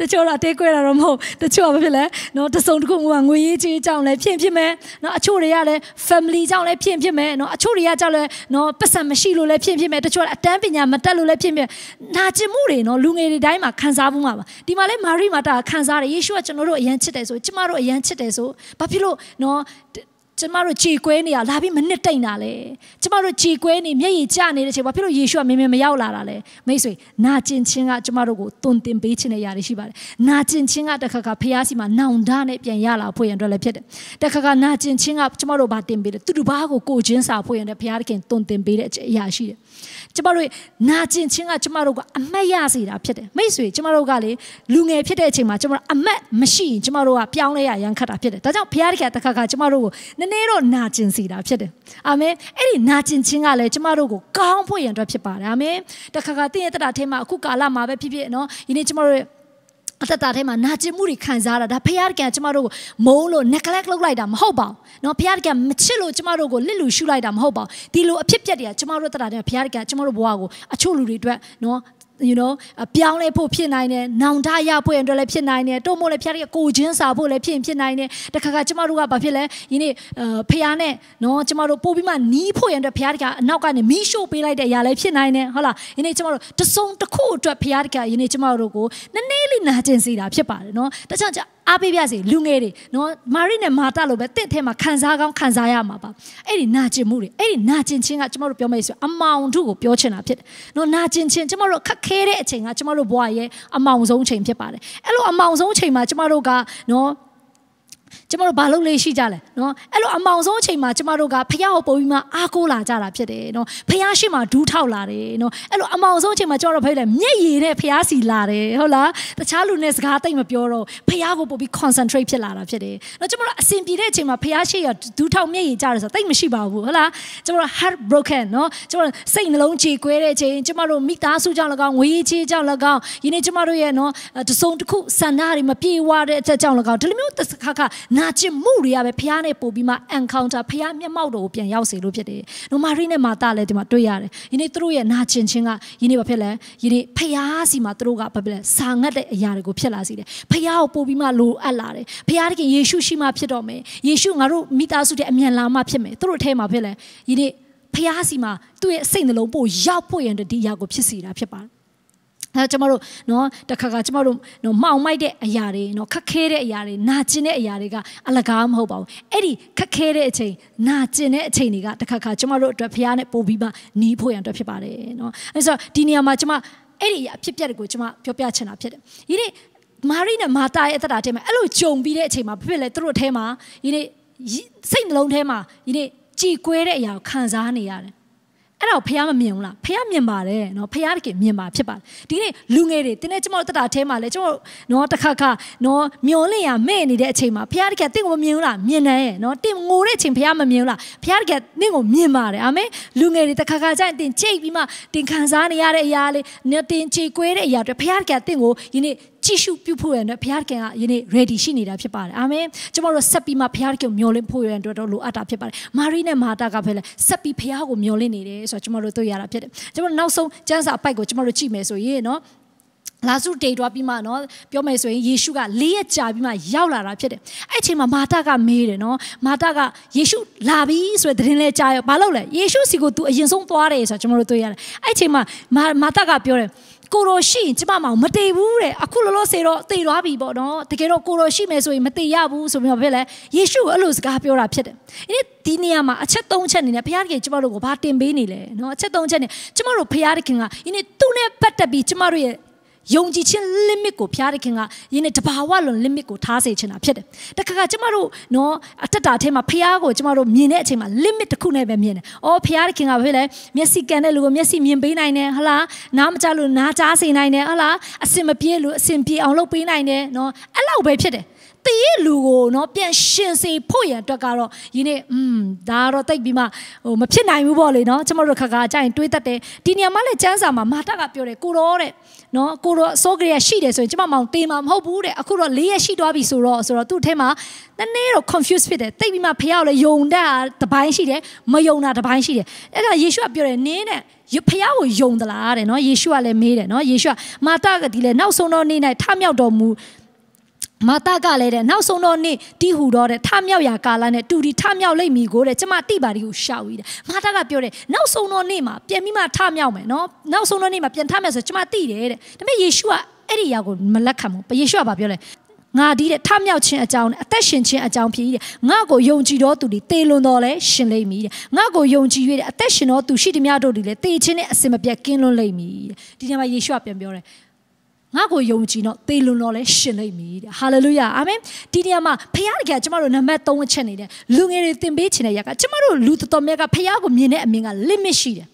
A: တချို့ကအသေးကွဲတာတော့မဟုတ်တချို့ကဘာဖြစ်လဲနော်တစုံတစ်ခုကငွေရေးချေးကြောင့်လည်းဖြင့်ဖြစ်မယ်နော်အချို့တွေကလည်း family ကြောင့်လည်းဖြင့်ဖြစ်မယ်နော်အချို့တွေကကြောင့်လည်းနော်ပတ်စံမရှိလို့လည်းဖြင့်ဖြစ်မယ်တချို့ကအတန်းပညာမတက်လို့လည်းဖြင့်ဖြစ်နာကျင်မှုတွေနော်လူငယ်တွေတိုင်းမှာခံစားမှုမှာပါဒီမှာလဲမာရိမာတာခံစားတယ်ယေရှုကကျွန်တော်တို့အရန်ချစ်တယ်ဆိုကျမတို့အရန်ချစ်တယ်ဆိုဘာဖြစ်လို့နော်ကျမတို့ခြေကွဲနေရလာပြီးမနစ်တိတ်တာလေကျမတို့ခြေကွဲနေမျက်ရည်ကျနေတဲ့အချိန်ဘာဖြစ်လို့ယေရှုကမင်းမင်းမရောက်လာတာလဲမိတ်ဆွေနာကျင်ခြင်းကကျမတို့ကိုတုန်တင်ပေးခြင်းနဲ့ရတယ်ရှိပါတယ်နာကျင်ခြင်းကတစ်ခါခါဖျားစီမှာနောင်တနဲ့ပြန်ရလာဖို့ရန်အတွက်လည်းဖြစ်တယ်တစ်ခါခါနာကျင်ခြင်းကကျမတို့ဘာတင်ပေးလဲသူတို့ဘာကိုကိုခြင်းစာဖို့ရန်တဲ့ဘုရားသခင်တုန်တင်ပေးတဲ့အရာရှိတယ်ကျမတို့နာကျင်ခြင်းကကျမတို့ကအမတ်ရစေတာဖြစ်တယ်မိတ်ဆွေကျမတို့ကလေလူငယ်ဖြစ်တဲ့အချိန်မှာကျမတို့အမတ်မရှိရင်ကျမတို့ကပြောင်းလဲရရန်ခတ်တာဖြစ်တယ်ဒါကြောင့်ဘုရားတခင်တခါခါကျမတို့ကိုနည်းနည်းတော့နာကျင်စေတာဖြစ်တယ်အာမင်အဲ့ဒီနာကျင်ခြင်းကလည်းကျမတို့ကိုကောင်းဖို့ရန်အတွက်ဖြစ်ပါတယ်အာမင်တခါခါတင့်ရဲ့တတာထဲမှာအခုကာလမှာပဲဖြစ်ဖြစ်နော်ဒီနေ့ကျမတို့အသက်တာထဲမှာနာကျင်မှုတွေခံစားရတာဒါဖခင်ကကျမတို့ကိုမုန်းလို့ neglect လုပ်လိုက်တာမဟုတ်ပါဘူး။နော်ဖခင်ကမချစ်လို့ကျမတို့ကိုလစ်လူရှုလိုက်တာမဟုတ်ပါဘူး။ဒီလိုအဖြစ်ပြက်တွေကကျမတို့သက်တာထဲမှာဖခင်ကကျမတို့ဘဝကိုအချို့လူတွေအတွက်နော် you know ပြောင်းလဲဖို့ဖြစ်နိုင်တယ်။နောင်တရဖို့အတွက်လည်းဖြစ်နိုင်တယ်။တို့မို့လည်းဖခင်ရဲ့ကိုချင်းစာဖို့လည်းဖြစ်ဖြစ်နိုင်တယ်။တခါခါကျမတို့ကဘာဖြစ်လဲ။ယနေ့ဖခင်နဲ့နော်ကျမတို့ပို့ပြီးမှနီးဖို့ရတဲ့ဖခင်တကအနောက်ကနေမီးရှို့ပေးလိုက်တဲ့အရာလည်းဖြစ်နိုင်တယ်။ဟုတ်လား။ယနေ့ကျမတို့တစုံတစ်ခုအတွက်ဖခင်တကယနေ့ကျမတို့ကိုနည်းနည်းလေးနာကျင်စေတာဖြစ်ပါတယ်နော်။တခြားအားပေးပြစေလူငယ်တွေနော်မာရိနဲ့မာတာလိုပဲတင့်ထဲမှာခံစားကောင်းခံစားရမှာပါအဲ့ဒီနာကျင်မှုတွေအဲ့ဒီနာကျင်ခြင်းကကျမတို့ပြောမယ်ဆိုအမောင်တို့ကိုပြောချင်တာဖြစ်တယ်နော်နာကျင်ခြင်းကျမတို့ခက်ခဲခဲတဲ့အချိန်ကကျမတို့ဘဝရဲ့အမောင်ဆုံးအချိန်ဖြစ်ပါတယ်အဲ့လိုအမောင်ဆုံးအချိန်မှာကျမတို့ကနော်ကျမတို့ဘာလုပ်လေးရှိကြလဲနော်အဲ့လိုအမောင်ဆုံးအချိန်မှာကျမတို့ကဖះကိုပုံပြီးမှအားကိုးလာကြတာဖြစ်တယ်နော်ဖះရှိမှဒူးထောက်လာတယ်နော်အဲ့လိုအမောင်ဆုံးအချိန်မှာကျမတို့ဖေးလဲမျက်ရည်နဲ့ဖះစီလာတယ်ဟုတ်လားတခြားလူနဲ့စကားတိတ်မပြောတော့ဖះကိုပုံပြီး concentrate ဖြစ်လာတာဖြစ်တယ်နော်ကျမတို့အစဉ်ပြေတဲ့အချိန်မှာဖះရှိရဒူးထောက်မျက်ရည်ကြတယ်ဆိုတော့တိတ်မရှိပါဘူးဟုတ်လားကျမတို့ heart broken နော်ကျမတို့စိတ်နှလုံးကြေကွဲတဲ့အချိန်ကျမတို့မိသားစုကြောင့်၎င်းငွေကြေးကြောင့်၎င်းယနေ့ကျမတို့ရဲ့နော်တစုံတစ်ခုဆန္ဒတွေမပြေဝတဲ့အတွက်ကြောင့်၎င်းဒီလိုမျိုးတစ်ခါခါနာကျင်မှုတွေကပဲဖခင်နဲ့ပို့ပြီးမှ encounter ဖခင်မျက်မှောက်တော်ကိုပြန်ရောက်စေလို့ဖြစ်တယ်။နှုတ်မရီနဲ့မာတာလည်းဒီမှာတွေ့ရတယ်။ယနေ့သူတို့ရဲ့နာကျင်ခြင်းကယနေ့ဘာဖြစ်လဲ။ယနေ့ဖခင်စီမှာသူတို့ကဘာဖြစ်လဲ။စာငတ်တဲ့အရာတွေကိုဖြစ်လာစေတယ်။ဖခင်ကိုပို့ပြီးမှလိုအပ်လာတယ်။ဖခင်တခင်ယေရှုရှိမှဖြစ်တော့မယ်။ယေရှုငါတို့မိသားစုတဲ့အမြန်လာမှဖြစ်မယ်။သူတို့အထဲမှာဖြစ်လဲ။ယနေ့ဖះစီမှာသူ့ရဲ့စိတ်နှလုံးပို့ရောက်ဖို့ရန်တည်းဒီအရာကိုဖြစ်စီတာဖြစ်ပါတယ်အဲကျွန်တော်တို့နော်တခါကကျွန်တော်တို့နော်မှောင်မိုက်တဲ့အရာတွေနော်ခက်ခဲတဲ့အရာတွေနာကျင်တဲ့အရာတွေကအလကားမဟုတ်ပါဘူးအဲ့ဒီခက်ခဲတဲ့အချိန်နာကျင်တဲ့အချိန်တွေကတခါကကျွန်တော်တို့အတွက်ဖရားနဲ့ပို့ပြီးမှနီးဖို့ရန်အတွက်ဖြစ်ပါတယ်နော်အဲဆိုဒီနေရာမှာကျွန်မအဲ့ဒီအဖြစ်ပြက်တွေကိုကျွန်မပြောပြချင်တာဖြစ်တယ်ဒီနေ့မာရီနဲ့မာတာရဲ့အသက်တာထဲမှာအဲ့လိုကြုံပြီးတဲ့အချိန်မှာဖြစ်လေသူတို့အထဲမှာဒီနေ့စိတ်နှလုံးထဲမှာဒီနေ့ကြည်ကွဲတဲ့အရာကိုခံစားနေရတယ်အဲ့ဒါကိုဖះမမြင်ဘူးလားဖះမြင်ပါတယ်နော်ဖះတကယ်မြင်ပါဖြစ်ပါတယ်ဒီနေ့လူငယ်တွေတင်းနဲ့ကျွန်တော်တတာထဲမှာလဲကျွန်တော်နော်တစ်ခါခါနော်မျောလင့်ရမဲ့နေတဲ့အချိန်မှာဖះတကယ်တင့်ကိုမမြင်ဘူးလားမြင်တယ်နော်တင့်ငိုတဲ့အချိန်ဖះမမြင်ဘူးလားဖះတကယ်တင့်ကိုမြင်ပါတယ်အာမင်လူငယ်တွေတစ်ခါခါကျရင်တင်ချိတ်ပြီးမှတင်ခံစားနေရတဲ့အရာလေးတင်ချေကွဲတဲ့အရာတွေဖះတကယ်တင့်ကိုယနေ့ကြည့်ရှုပြုဖို့ရတဲ့ဘုရားခင်ကယနေ့ ready ရှိနေတာဖြစ်ပါတယ်အာမင်ကျွန်တော်တို့ဆက်ပြီးမှဘုရားခင်ကိုမျှော်လင့်ဖို့ရတဲ့အတွက်တော့လိုအပ်တာဖြစ်ပါတယ်မာရီနဲ့မာတာကပဲလေဆက်ပြီးဘုရားကိုမျှော်လင့်နေတယ်ဆိုတော့ကျွန်တော်တို့တွေ့ရတာဖြစ်တယ်ကျွန်တော်နောက်ဆုံးကျမ်းစာအပိုက်ကိုကျွန်တော်တို့ကြည့်မယ်ဆိုရင်နော်လာစုတိတ်သွားပြီးမှနော်ပြောမယ်ဆိုရင်ယေရှုကလေးရက်ကြာပြီးမှရောက်လာတာဖြစ်တယ်။အဲ့ချိန်မှာမာတာကမေးတယ်နော်။မာတာကယေရှုလာပြီဆိုတဲ့သတင်းလဲကြားရောဘာလို့လဲ။ယေရှုစီကို तू အရင်ဆုံးသွားတယ်ဆိုတော့ကျွန်တော်တို့တွေ့ရတယ်။အဲ့ချိန်မှာမာတာကပြောတယ်ကိုတော်ရှိရင်ကျမမောင်မတည်ဘူးတဲ့အခုလောလောဆယ်တော့တည်သွားပြီပေါ့နော်တကယ်တော့ကိုတော်ရှိမယ်ဆိုရင်မတည်ရဘူးဆိုပြီးတော့ဖြစ်လဲယေရှုအဲ့လိုစကားပြောတာဖြစ်တယ်ဒီဒီနေရာမှာအချက်၃ချက်နေနဲ့ဘုရားတခင်ကျမတို့ကိုဘာတင်ပေးနေလဲနော်အချက်၃ချက်နေကျမတို့ဘုရားတခင်ကဒီနေ့သူ့နဲ့ပတ်သက်ပြီးကျမတို့ရဲ့ယုံကြည်ခြင်း limit ကိုဘုရားသခင်ကယင်းနဲ့တဘာဝလွန် limit ကိုထားစေချင်တာဖြစ်တယ်။တခါခါကျမတို့နော်အတ္တအထဲမှာဘုရားကိုကျမတို့မြင်တဲ့အချိန်မှာ limit တစ်ခုနဲ့ပဲမြင်တယ်။အော်ဘုရားသခင်ကဘာဖြစ်လဲမျက်စိကန်တဲ့လူကိုမျက်စိမြင်ပေးနိုင်တယ်ဟလားနားမကျလို့နားကြားစေနိုင်တယ်ဟလားအစင်မပြေလို့အစင်ပြေအောင်လုပ်ပေးနိုင်တယ်နော်အဲ့လောက်ပဲဖြစ်တယ်တည်ရဲ့လူကိုနော်ပြန်ရှင်စေဖို့ရန်အတွက်ကတော့ယနေ့อืมဒါတော့တိတ်ပြီးမှဟိုမဖြစ်နိုင်ဘူးပေါ့လေနော်ကျမတို့ခါခါကြာရင်တွေးတတ်တယ်ဒီနေရာမှာလည်းစမ်းစာမှာမာတာကပြောတယ်ကိုတော့တဲ့နော်ကိုတော့စောကလေးရှိတယ်ဆိုရင်ကျမမောင်တေးမှာမဟုတ်ဘူးတဲ့အခုတော့လေးရရှိသွားပြီဆိုတော့ဆိုတော့သူ့အထက်မှာနည်းနည်းတော့ confuse ဖြစ်တယ်တိတ်ပြီးမှဖယောင်းလည်းယုံတာတပိုင်းရှိတယ်မယုံတာတပိုင်းရှိတယ်အဲ့ဒါယေရှုကပြောတယ်နင်းတဲ့ဖယောင်းကိုယုံသလားတဲ့နော်ယေရှုကလည်းမေးတယ်နော်ယေရှုကမာတာကဒီလေနောက်ဆုံးတော့နေ့၌ထမြောက်တော်မူမာတာကလည်းတဲ့နောက်ဆုံးတော့နေ့တီးဟူတော့တဲ့ထမြောက်ရာကာလနဲ့တူဒီထမြောက်လိမ့်မည်ကိုတဲ့ကျမတိပါဒီကိုရှောက်ရည်တဲ့မာတာကပြောတယ်နောက်ဆုံးတော့နေ့မှာပြန်ပြီးမှထမြောက်မယ်နော်နောက်ဆုံးတော့နေ့မှာပြန်ထမြောက်ဆိုကျမတိတယ်တဲ့ဒါပေမဲ့ယေရှုကအဲ့ဒီအရာကိုမလက်ခံဘူးယေရှုကပြောလဲငါဒီတဲ့ထမြောက်ခြင်းအကြောင်းနဲ့အသက်ရှင်ခြင်းအကြောင်းဖြစ်တဲ့ငါကိုယုံကြည်တော်သူတွေတေလွန်တော်လဲရှင်လိမ့်မည်တဲ့ငါကိုယုံကြည်၍တဲ့အသက်ရှင်တော်သူရှိသည်များတို့တွေလဲတေခြင်းနဲ့အစင်မပြတ်ကင်းလွတ်လိမ့်မည်တဲ့ဒီနေရာမှာယေရှုကပြန်ပြောတယ်ငါ့ကိုယုံကြည်တော့သေလွန်တော့လဲရှင်လိမ့်မည်တဲ့ဟာလေလုယာအာမင်ဒီနေရာမှာဖခင်တကယ်ကျွန်တော်တို့နံပါတ်3အချက်နေတယ်လူငယ်တွေသင်ပေးခြင်းတဲ့ရကကျွန်တော်တို့လူတော်တော်များကဖခင်ကိုမြင်တဲ့အမြင်က limit ရှိတယ်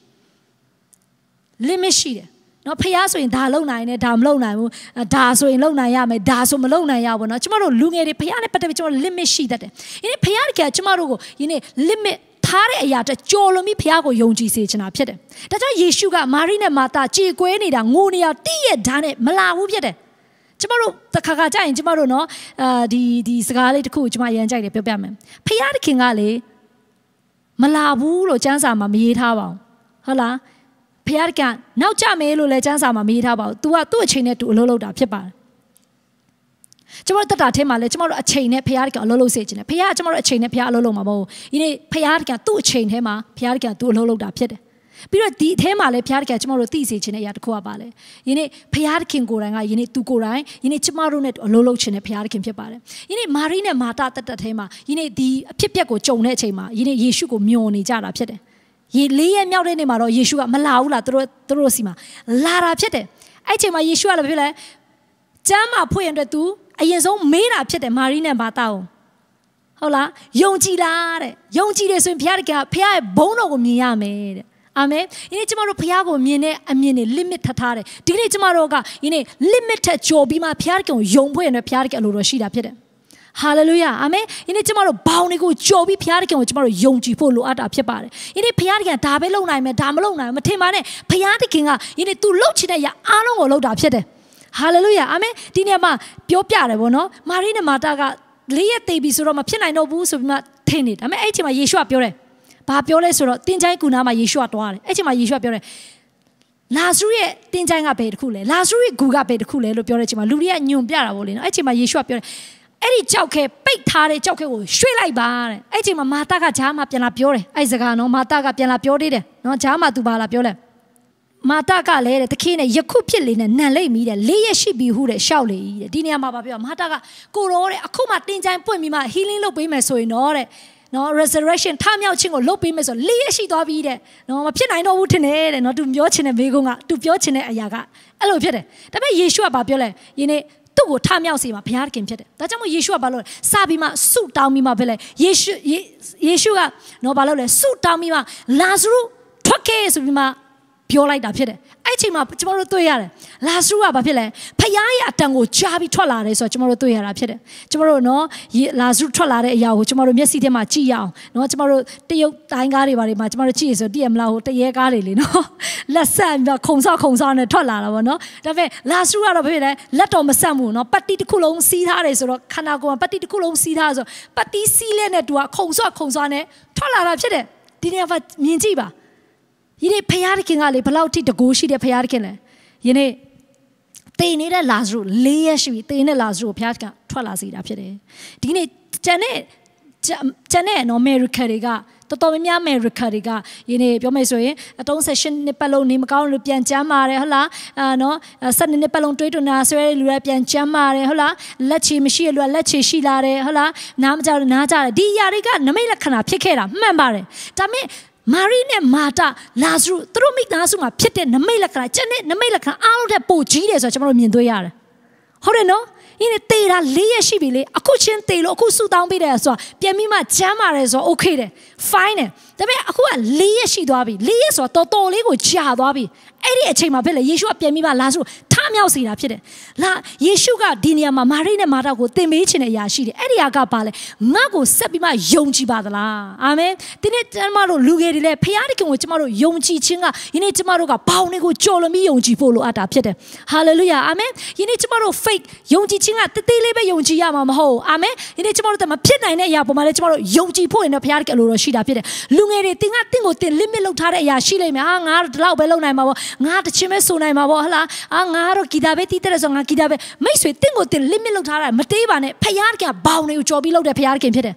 A: limit ရှိတယ်နော်ဖះဆိုရင်ဒါလုံနိုင်တယ်ဒါမလုံနိုင်ဘူးဒါဆိုရင်လုံနိုင်ရမယ်ဒါဆိုမလုံနိုင်ရဘူးနော်ကျမတို့လူငယ်တွေဖះနဲ့ပတ်သက်ပြီးကျမတို့ limit ရှိတတ်တယ်။ယနေ့ဖះတကယ်ကျမတို့ကိုယနေ့ limit ထားတဲ့အရာတက်ကြော်လွန်ပြီးဖခင်ကိုယုံကြည်စေချင်တာဖြစ်တယ်။ဒါကြောင့်ယေရှုကမာရိနဲ့မာသာကြေကွဲနေတာငိုနေရတိရဲ့ဓာတ်နဲ့မလာဘူးဖြစ်တယ်။ကျမတို့တခါခါကြရင်ကျမတို့နော်အာဒီဒီစကားလေးတစ်ခုကျမရန်ကြိုက်တယ်ပြောပြမယ်။ဖခင်တခင်ကလေမလာဘူးလို့ကျမ်းစာမှာမရေးထားပါဘူး။ဟုတ်လား။ဖခင်ကနောက်ကျမယ်လို့လည်းကျမ်းစာမှာမရေးထားပါဘူး။ तू ကသူ့အချိန်နဲ့ तू အလုပ်လုပ်တာဖြစ်ပါတယ်ကျမတို့တက်တာထဲမှာလဲကျမတို့အချိန်နဲ့ဖရားတခင်အလုပ်လုပ်စေခြင်းနဲ့ဖရားကကျမတို့အချိန်နဲ့ဖရားအလုပ်လုပ်မှာမဟုတ်ဘူးဒီနေ့ဖရားတခင်သူ့အချိန်ထဲမှာဖရားတခင်သူ့အလုပ်လုပ်တာဖြစ်တယ်ပြီးတော့ဒီအထဲမှာလည်းဘုရားတခင်ကျွန်တော်တို့သိစေခြင်းတဲ့အရာတစ်ခုကပါလေယနေ့ဘုရားတခင်ကိုယ်တိုင်ကယနေ့သူကိုယ်တိုင်ယနေ့ကျွန်တော်တို့နဲ့အလုံးလုံးခြင်းတဲ့ဘုရားတခင်ဖြစ်ပါတယ်ယနေ့မာရိနဲ့မာတာတတ်တတ်ထဲမှာယနေ့ဒီအဖြစ်ပြက်ကိုကြုံတဲ့အချိန်မှာယနေ့ယေရှုကိုမျှော်နေကြတာဖြစ်တယ်ယေလေးရမြောက်တဲ့နေ့မှာတော့ယေရှုကမလာဘူးလားသူတို့သူတို့စီမှာလာတာဖြစ်တယ်အဲ့အချိန်မှာယေရှုကလည်းဖြစ်လဲကျမ်းမှာဖွင့်ရတဲ့သူအရင်ဆုံးမေးတာဖြစ်တယ်မာရီနဲ့ဘာသားကိုဟုတ်လားယုံကြည်လားတဲ့ယုံကြည်တယ်ဆိုရင်ဘုရားတကယ်ဘုရားရဲ့ဘုန်းတော်ကိုမြင်ရမယ်တဲ့အာမင်ဒီနေ့ကျမတို့ဘုရားကိုမြင်တဲ့အမြင်တွေ limit ထထားတယ်ဒီနေ့ကျမတို့ကဒီနေ့ limit ထကျော်ပြီးမှဘုရားတကယ်ကိုယုံဖွင့်ရတဲ့ဘုရားတကယ်အလိုတော်ရှိတာဖြစ်တယ် hallelujah အာမင်ဒီနေ့ကျမတို့ဘောင်တွေကိုကျော်ပြီးဘုရားတခင်ကိုကျမတို့ယုံကြည်ဖို့လိုအပ်တာဖြစ်ပါတယ်ဒီနေ့ဘုရားတခင်ဒါပဲလုပ်နိုင်မယ်ဒါမလုပ်နိုင်ဘူးမထင်ပါနဲ့ဘုရားတခင်ကဒီနေ့ तू လုပ်ချင်တဲ့အရာအားလုံးကိုလုပ်တာဖြစ်တယ်ဟာလေလုယာအာမင်ဒီနေရာမှာပြောပြတယ်ဗောနော်မာရိနဲ့မာတာကလေးရက်သေးပြီဆိုတော့မဖြစ်နိုင်တော့ဘူးဆိုပြီးမှထင်နေဒါပေမဲ့အဲ့ချိန်မှာယေရှုကပြောတယ်ဘာပြောလဲဆိုတော့တင်ချိုင်းကူနာမှာယေရှုကတွားတယ်အဲ့ချိန်မှာယေရှုကပြောတယ်လာဇရုရဲ့တင်ချိုင်းကဘယ်တစ်ခုလဲလာဇရုရဲ့ဂူကဘယ်တစ်ခုလဲလို့ပြောတဲ့အချိန်မှာလူတွေကညွန်ပြတာဗောလေနော်အဲ့ချိန်မှာယေရှုကပြောတယ်အဲ့ဒီကြောက်ခဲပိတ်ထားတဲ့ကြောက်ခဲကိုရွှေ့လိုက်ပါတဲ့အဲ့ချိန်မှာမာတာကဂျားမှာပြန်လာပြောတယ်အဲ့စကားနော်မာတာကပြန်လာပြောသေးတယ်နော်ဂျားမှာသူဘာလာပြောလဲမာတာကလည်းတဲ့တခင်နဲ့ယခုဖြစ်လေနဲ့နံလိုက်မိတဲ့လေးရရှိပြီဟုတဲ့ရှောက်လေတဲ့ဒီနေရာမှာပါပြောမာတာကကိုရောတဲ့အခုမှတင်ချိုင်းပွင့်ပြီးမှ healing လုပ်ပေးမယ်ဆိုရင်တော့တဲ့နော် resurrection ထမြောက်ခြင်းကိုလုပ်ပေးမယ်ဆိုလေးရရှိသွားပြီတဲ့နော်မဖြစ်နိုင်တော့ဘူးထင်တယ်တဲ့နော်သူပြောချင်တဲ့မိကုန်းကသူပြောချင်တဲ့အရာကအဲ့လိုဖြစ်တယ်ဒါပေမဲ့ယေရှုကဘာပြောလဲယနေ့သူ့ကိုထမြောက်စေမှာဘုရားသခင်ဖြစ်တယ်။ဒါကြောင့်မို့ယေရှုကဘာလုပ်လဲ။စပြီးမှဆုတောင်းပြီးမှပဲလေယေရှုယေရှုကနော်ဘာလုပ်လဲ။ဆုတောင်းပြီးမှလာဇရုထွက်ခဲ့ဆိုပြီးမှပြောလိုက်တာဖြစ်တယ်အဲ့ချိန်မှာကျမတို့တွေ့ရတယ်လာဆူကဘာဖြစ်လဲဖယားရဲ့အတန်ကိုကြားပြီးထွက်လာတယ်ဆိုတော့ကျမတို့တွေ့ရတာဖြစ်တယ်ကျမတို့နော်လာဆူထွက်လာတဲ့အရာကိုကျမတို့မျက်စိထဲမှာကြည့်ရအောင်နော်ကျမတို့တရုတ်တိုင်းကားတွေဘာတွေမှာကျမတို့ကြည့်ရဆိုတည့်ရမလားဟိုတရေကားတွေလေနော်လက်ဆက်ခုံဆောက်ခုံဆောက်နဲ့ထွက်လာတာပေါ့နော်ဒါပေမဲ့လာဆူကတော့ဘာဖြစ်လဲလက်တော်မဆက်ဘူးနော်ပတ်တိတစ်ခုလုံးစီးထားတယ်ဆိုတော့ခန္ဓာကိုယ်မှာပတ်တိတစ်ခုလုံးစီးထားဆိုတော့ပတ်တိစီးလဲနဲ့သူကခုံဆောက်ခုံဆောက်နဲ့ထွက်လာတာဖြစ်တယ်ဒီနေရာမှာမြင်ကြည့်ပါယနေ့ဖယားသခင်ကလေဘလောက်ထိတကိုးရှိတဲ့ဖယားသခင်လဲယနေ့တေနေတဲ့လာဇရု၄ရက်ရှိပြီတေနေတဲ့လာဇရုကိုဖယားကထွက်လာစေတာဖြစ်တယ်ဒီနေ့ကျန်တဲ့ကျန်တဲ့နော်အမေရိကန်တွေကတော်တော်များများအမေရိကန်တွေကယနေ့ပြောမယ်ဆိုရင်38နှစ်ပတ်လုံးနေမကောင်းလို့ပြန်ချမ်းပါတယ်ဟုတ်လားအာနော်12နှစ်ပတ်လုံးတွေးတွနာဆွဲတဲ့လူတွေပြန်ချမ်းပါတယ်ဟုတ်လားလက်ချေမရှိတဲ့လူကလက်ချေရှိလာတယ်ဟုတ်လားနားမကြတော့နားကြတယ်ဒီຢာတွေကနမိတ်လက္ခဏာဖြစ်ခဲ့တာမှန်ပါတယ်ဒါပေမဲ့မာရီနဲ့မာတာလာဇရုသူတို့မိသားစုမှာဖြစ်တဲ့နမိတ်လက္ခဏာချက်နဲ့နမိတ်လက္ခဏာအားလုံးထက်ပိုကြီးတယ်ဆိုတော့ကျွန်တော်တို့မြင်တွေ့ရတယ်။ဟုတ်တယ်နော်။ဒီနေ့တေတာ၄ရက်ရှိပြီလေ။အခုချင်းတေလို့အခုဆူတောင်းပေးတယ်ဆိုတာပြန်ပြီးမှကျမ်းပါတယ်ဆိုတော့ okay တယ် fine တယ်ဒါပေမဲ့အခုက၄ရက်ရှိသွားပြီ၄ရက်ဆိုတော့တော်တော်လေးကိုကြာသွားပြီအဲ့ဒီအချိန်မှာဖြစ်လေယေရှုကပြန်ပြီးပါလာဆိုထမြောက်စေတာဖြစ်တယ်လာယေရှုကဒီနေရာမှာမာရိနဲ့မာတာကိုသင်ပေးခြင်းတဲ့အရာရှိတယ်အဲ့ဒီဟာကပါလဲငါ့ကိုဆက်ပြီးမှယုံကြည်ပါသလားအာမင်ဒီနေ့ကျွန်မတို့လူငယ်တွေလည်းဖခင်တခင်ကိုကျွန်မတို့ယုံကြည်ခြင်းကယနေ့ကျွန်မတို့ကဘောင်တွေကိုကြော်လွန်ပြီးယုံကြည်ဖို့လိုအပ်တာဖြစ်တယ် hallelujah အာမင်ယနေ့ကျွန်မတို့ faith ယုံကြည်ခြင်းကတသေးလေးပဲယုံကြည်ရမှာမဟုတ်အာမင်ယနေ့ကျွန်မတို့တမဖြစ်နိုင်တဲ့အရာပေါ်မှာလည်းကျွန်မတို့ယုံကြည်ဖို့ရင်တော့ဖခင်တခင်အလိုတော်ရှိရှိတာဖြစ်တယ်လူငယ်တွေတင်ကတင့်ကိုတင် limit လောက်ထားတဲ့အရာရှိလိမ့်မယ်ဟာငါတော့ဒီလောက်ပဲလုပ်နိုင်မှာပေါ့ငါတချင်းပဲဆိုနိုင်မှာပေါ့ဟလားအာငါတော့ဂီတာပဲတီးတဲ့ဆိုငါဂီတာပဲမိတ်ဆွေတင့်ကိုတင် limit လောက်ထားတာမတေးပါနဲ့ဖယားကဘောင်တွေကိုကြော်ပြီးလုပ်တဲ့ဖယားခင်ဖြစ်တယ်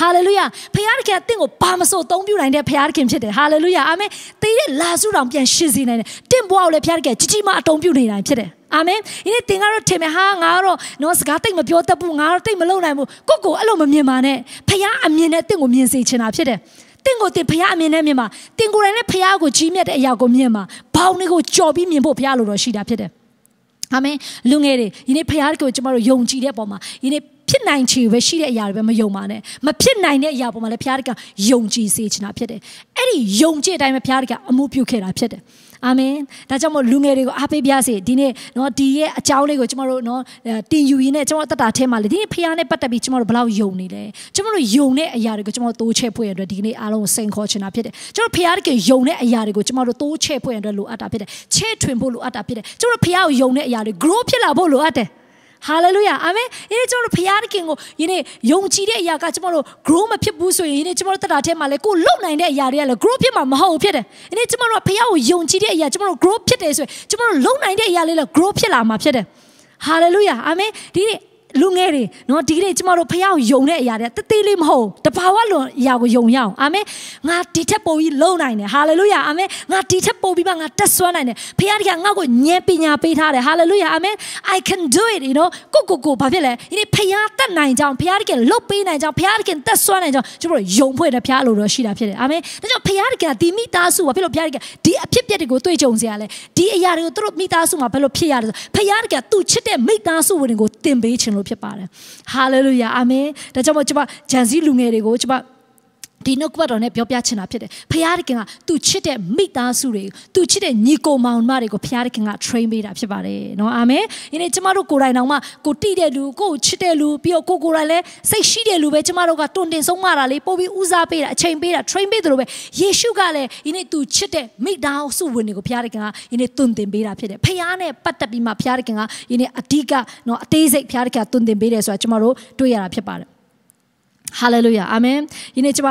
A: ဟာလေလုယာဖခင်ကတင့်ကိုဘာမဆိုအသုံးပြုနိုင်တဲ့ဖခင်ဖြစ်တယ်ဟာလေလုယာအာမင်တေးတဲ့လာစုတော်ပြန်ရှင်စေနိုင်တယ်တင့်ဘွားကိုလည်းဖခင်ကကြီးကြီးမားအသုံးပြုနေနိုင်ဖြစ်တယ်အာမင်ဒီနေ့သင်ကတော့ထင်မယ်ဟာငါကတော့နော်စကားတိတ်မပြောတတ်ဘူးငါတော့တိတ်မလုပ်နိုင်ဘူးကိုကိုအဲ့လိုမမြင်ပါနဲ့ဖခင်အမြင်နဲ့သင်ကိုမြင်စေချင်တာဖြစ်တယ်သင်ကိုသင်ဖခင်အမြင်နဲ့မြင်ပါသင်ကိုယ်တိုင်လည်းဖခင်ကိုကြီးမြတ်တဲ့အရာကိုမြင်ပါဘောင်းတွေကိုကြော်ပြီးမြင်ဖို့ဖခင်လိုတော့ရှိတာဖြစ်တယ်အာမင်လူငယ်တွေဒီနေ့ဖခင်ကိုကျမတို့ယုံကြည်တဲ့ပုံမှာဒီနေ့ဖြစ်နိုင်ချေပဲရှိတဲ့အရာတွေပဲမယုံပါနဲ့မဖြစ်နိုင်တဲ့အရာပေါ်မှာလည်းဘုရားတကယုံကြည်စေချင်တာဖြစ်တယ်အဲ့ဒီယုံကြည်အတိုင်းပဲဘုရားတကအမှုပြုခဲ့တာဖြစ်တယ်အာမင်ဒါကြောင့်မို့လူငယ်တွေကိုအားပေးပြစေဒီနေ့နော်ဒီရဲ့အကြောင်းလေးကိုကျွန်တော်တို့နော်တင်ယူရင်းနဲ့ကျွန်တော်အသက်တာထဲမှာလေဒီနေ့ဖခင်နဲ့ပတ်သက်ပြီးကျွန်တော်တို့ဘလောက်ယုံနေလဲကျွန်တော်တို့ယုံတဲ့အရာတွေကိုကျွန်တော်တို့တိုးချဲ့ဖွင့်ရတဲ့ဒီနေ့အားလုံးကိုစိန်ခေါ်ချင်တာဖြစ်တယ်ကျွန်တော်ဖခင်တကယ်ယုံတဲ့အရာတွေကိုကျွန်တော်တို့တိုးချဲ့ဖွင့်ရတဲ့လိုအပ်တာဖြစ်တယ်ချဲ့ထွင်ဖို့လိုအပ်တာဖြစ်တယ်ကျွန်တော်ဖခင်ကိုယုံတဲ့အရာတွေ grow ဖြစ်လာဖို့လိုအပ်တယ်ဟာလေလုယာအာမင်ယနေ့ကျွန်တော်တို့ဖခင်ကိုယနေ့ယုံကြည်တဲ့အရာကကျွန်တော်တို့ grow မဖြစ်ဘူးဆိုရင်ယနေ့ကျွန်တော်တို့တက်တာထဲမှာလည်းကိုလုံနိုင်တဲ့အရာတွေကလည်း grow ဖြစ်မှာမဟုတ်ဘူးဖြစ်တယ်ယနေ့ကျွန်တော်တို့ဖခင်ကိုယုံကြည်တဲ့အရာကျွန်တော်တို့ grow ဖြစ်တယ်ဆိုရင်ကျွန်တော်တို့လုံနိုင်တဲ့အရာလေးလည်း grow ဖြစ်လာမှာဖြစ်တယ်ဟာလေလုယာအာမင်ဒီနေ့လူငယ်တွေနော်ဒီနေ့ကျမတို့ဖခင်ကိုယုံတဲ့အရာတွေတသေးလေးမဟုတ်တဘာဝလွန်အရာကိုယုံရအောင်အာမင်ငါဒီထက်ပိုပြီးလုံနိုင်တယ်ဟာလေလုယာအာမင်ငါဒီထက်ပိုပြီးမှငါတက်ဆွမ်းနိုင်တယ်ဖခင်ကငါ့ကိုဉာဏ်ပညာပေးထားတယ်ဟာလေလုယာအာမင် I can do it you know ကိုကိုကိုဘာဖြစ်လဲဒီနေ့ဖခင်တက်နိုင်ကြောင်းဖခင်ကလုတ်ပေးနိုင်ကြောင်းဖခင်ကတက်ဆွမ်းနိုင်ကြောင်းကျမတို့ယုံဖွဲ့တဲ့ဖခင်အလိုတော်ရှိတာဖြစ်တယ်အာမင်ဒါကြောင့်ဖခင်ကဒီမိသားစုဘာဖြစ်လို့ဖခင်ကဒီအဖြစ်ပြက်တွေကိုတွေ့ကြုံစရာလဲဒီအရာတွေကိုသူတို့မိသားစုမှာဘယ်လိုဖြစ်ရလဲဆိုဖခင်ကသူ့ချစ်တဲ့မိသားစုဝင်တွေကိုတင်ပေးခြင်းတို့ဖြစ်ပါတယ်ဟာလေလုယာအာမင်ဒါကြောင့်မို့ကျွန်မဂျန်စီလူငယ်တွေကိုကျွန်မဒီနှုတ်ကပတ်တော်နဲ့ပြောပြချင်တာဖြစ်တယ်ဖခင်တခင်ကသူချစ်တဲ့မိသားစုတွေကိုသူချစ်တဲ့ညီကိုမောင်မတွေကိုဖခင်တခင်က train ပေးတာဖြစ်ပါတယ်နော်အာမင်ယနေ့ကျမတို့ကိုယ်တိုင်တောင်မှကိုတိတဲ့လူကိုချစ်တဲ့လူပြီးတော့ကိုကိုယ်တိုင်လည်းစိတ်ရှိတဲ့လူပဲကျမတို့ကတွန်တင်ဆုံးမတာလေပို့ပြီးဦးစားပေးတာအချိန်ပေးတာ train ပေးတယ်လို့ပဲယေရှုကလည်းယနေ့သူချစ်တဲ့မိသားစုဝင်တွေကိုဖခင်တခင်ကယနေ့တွန်တင်ပေးတာဖြစ်တယ်ဖခင်နဲ့ပတ်သက်ပြီးမှဖခင်တခင်ကယနေ့အဓိကနော်အသေးစိတ်ဖခင်တခင်ကတွန်တင်ပေးတယ်ဆိုတာကျမတို့တွေ့ရတာဖြစ်ပါတယ်ဟာလေလုယာအာမင်ယနေ့ကျမ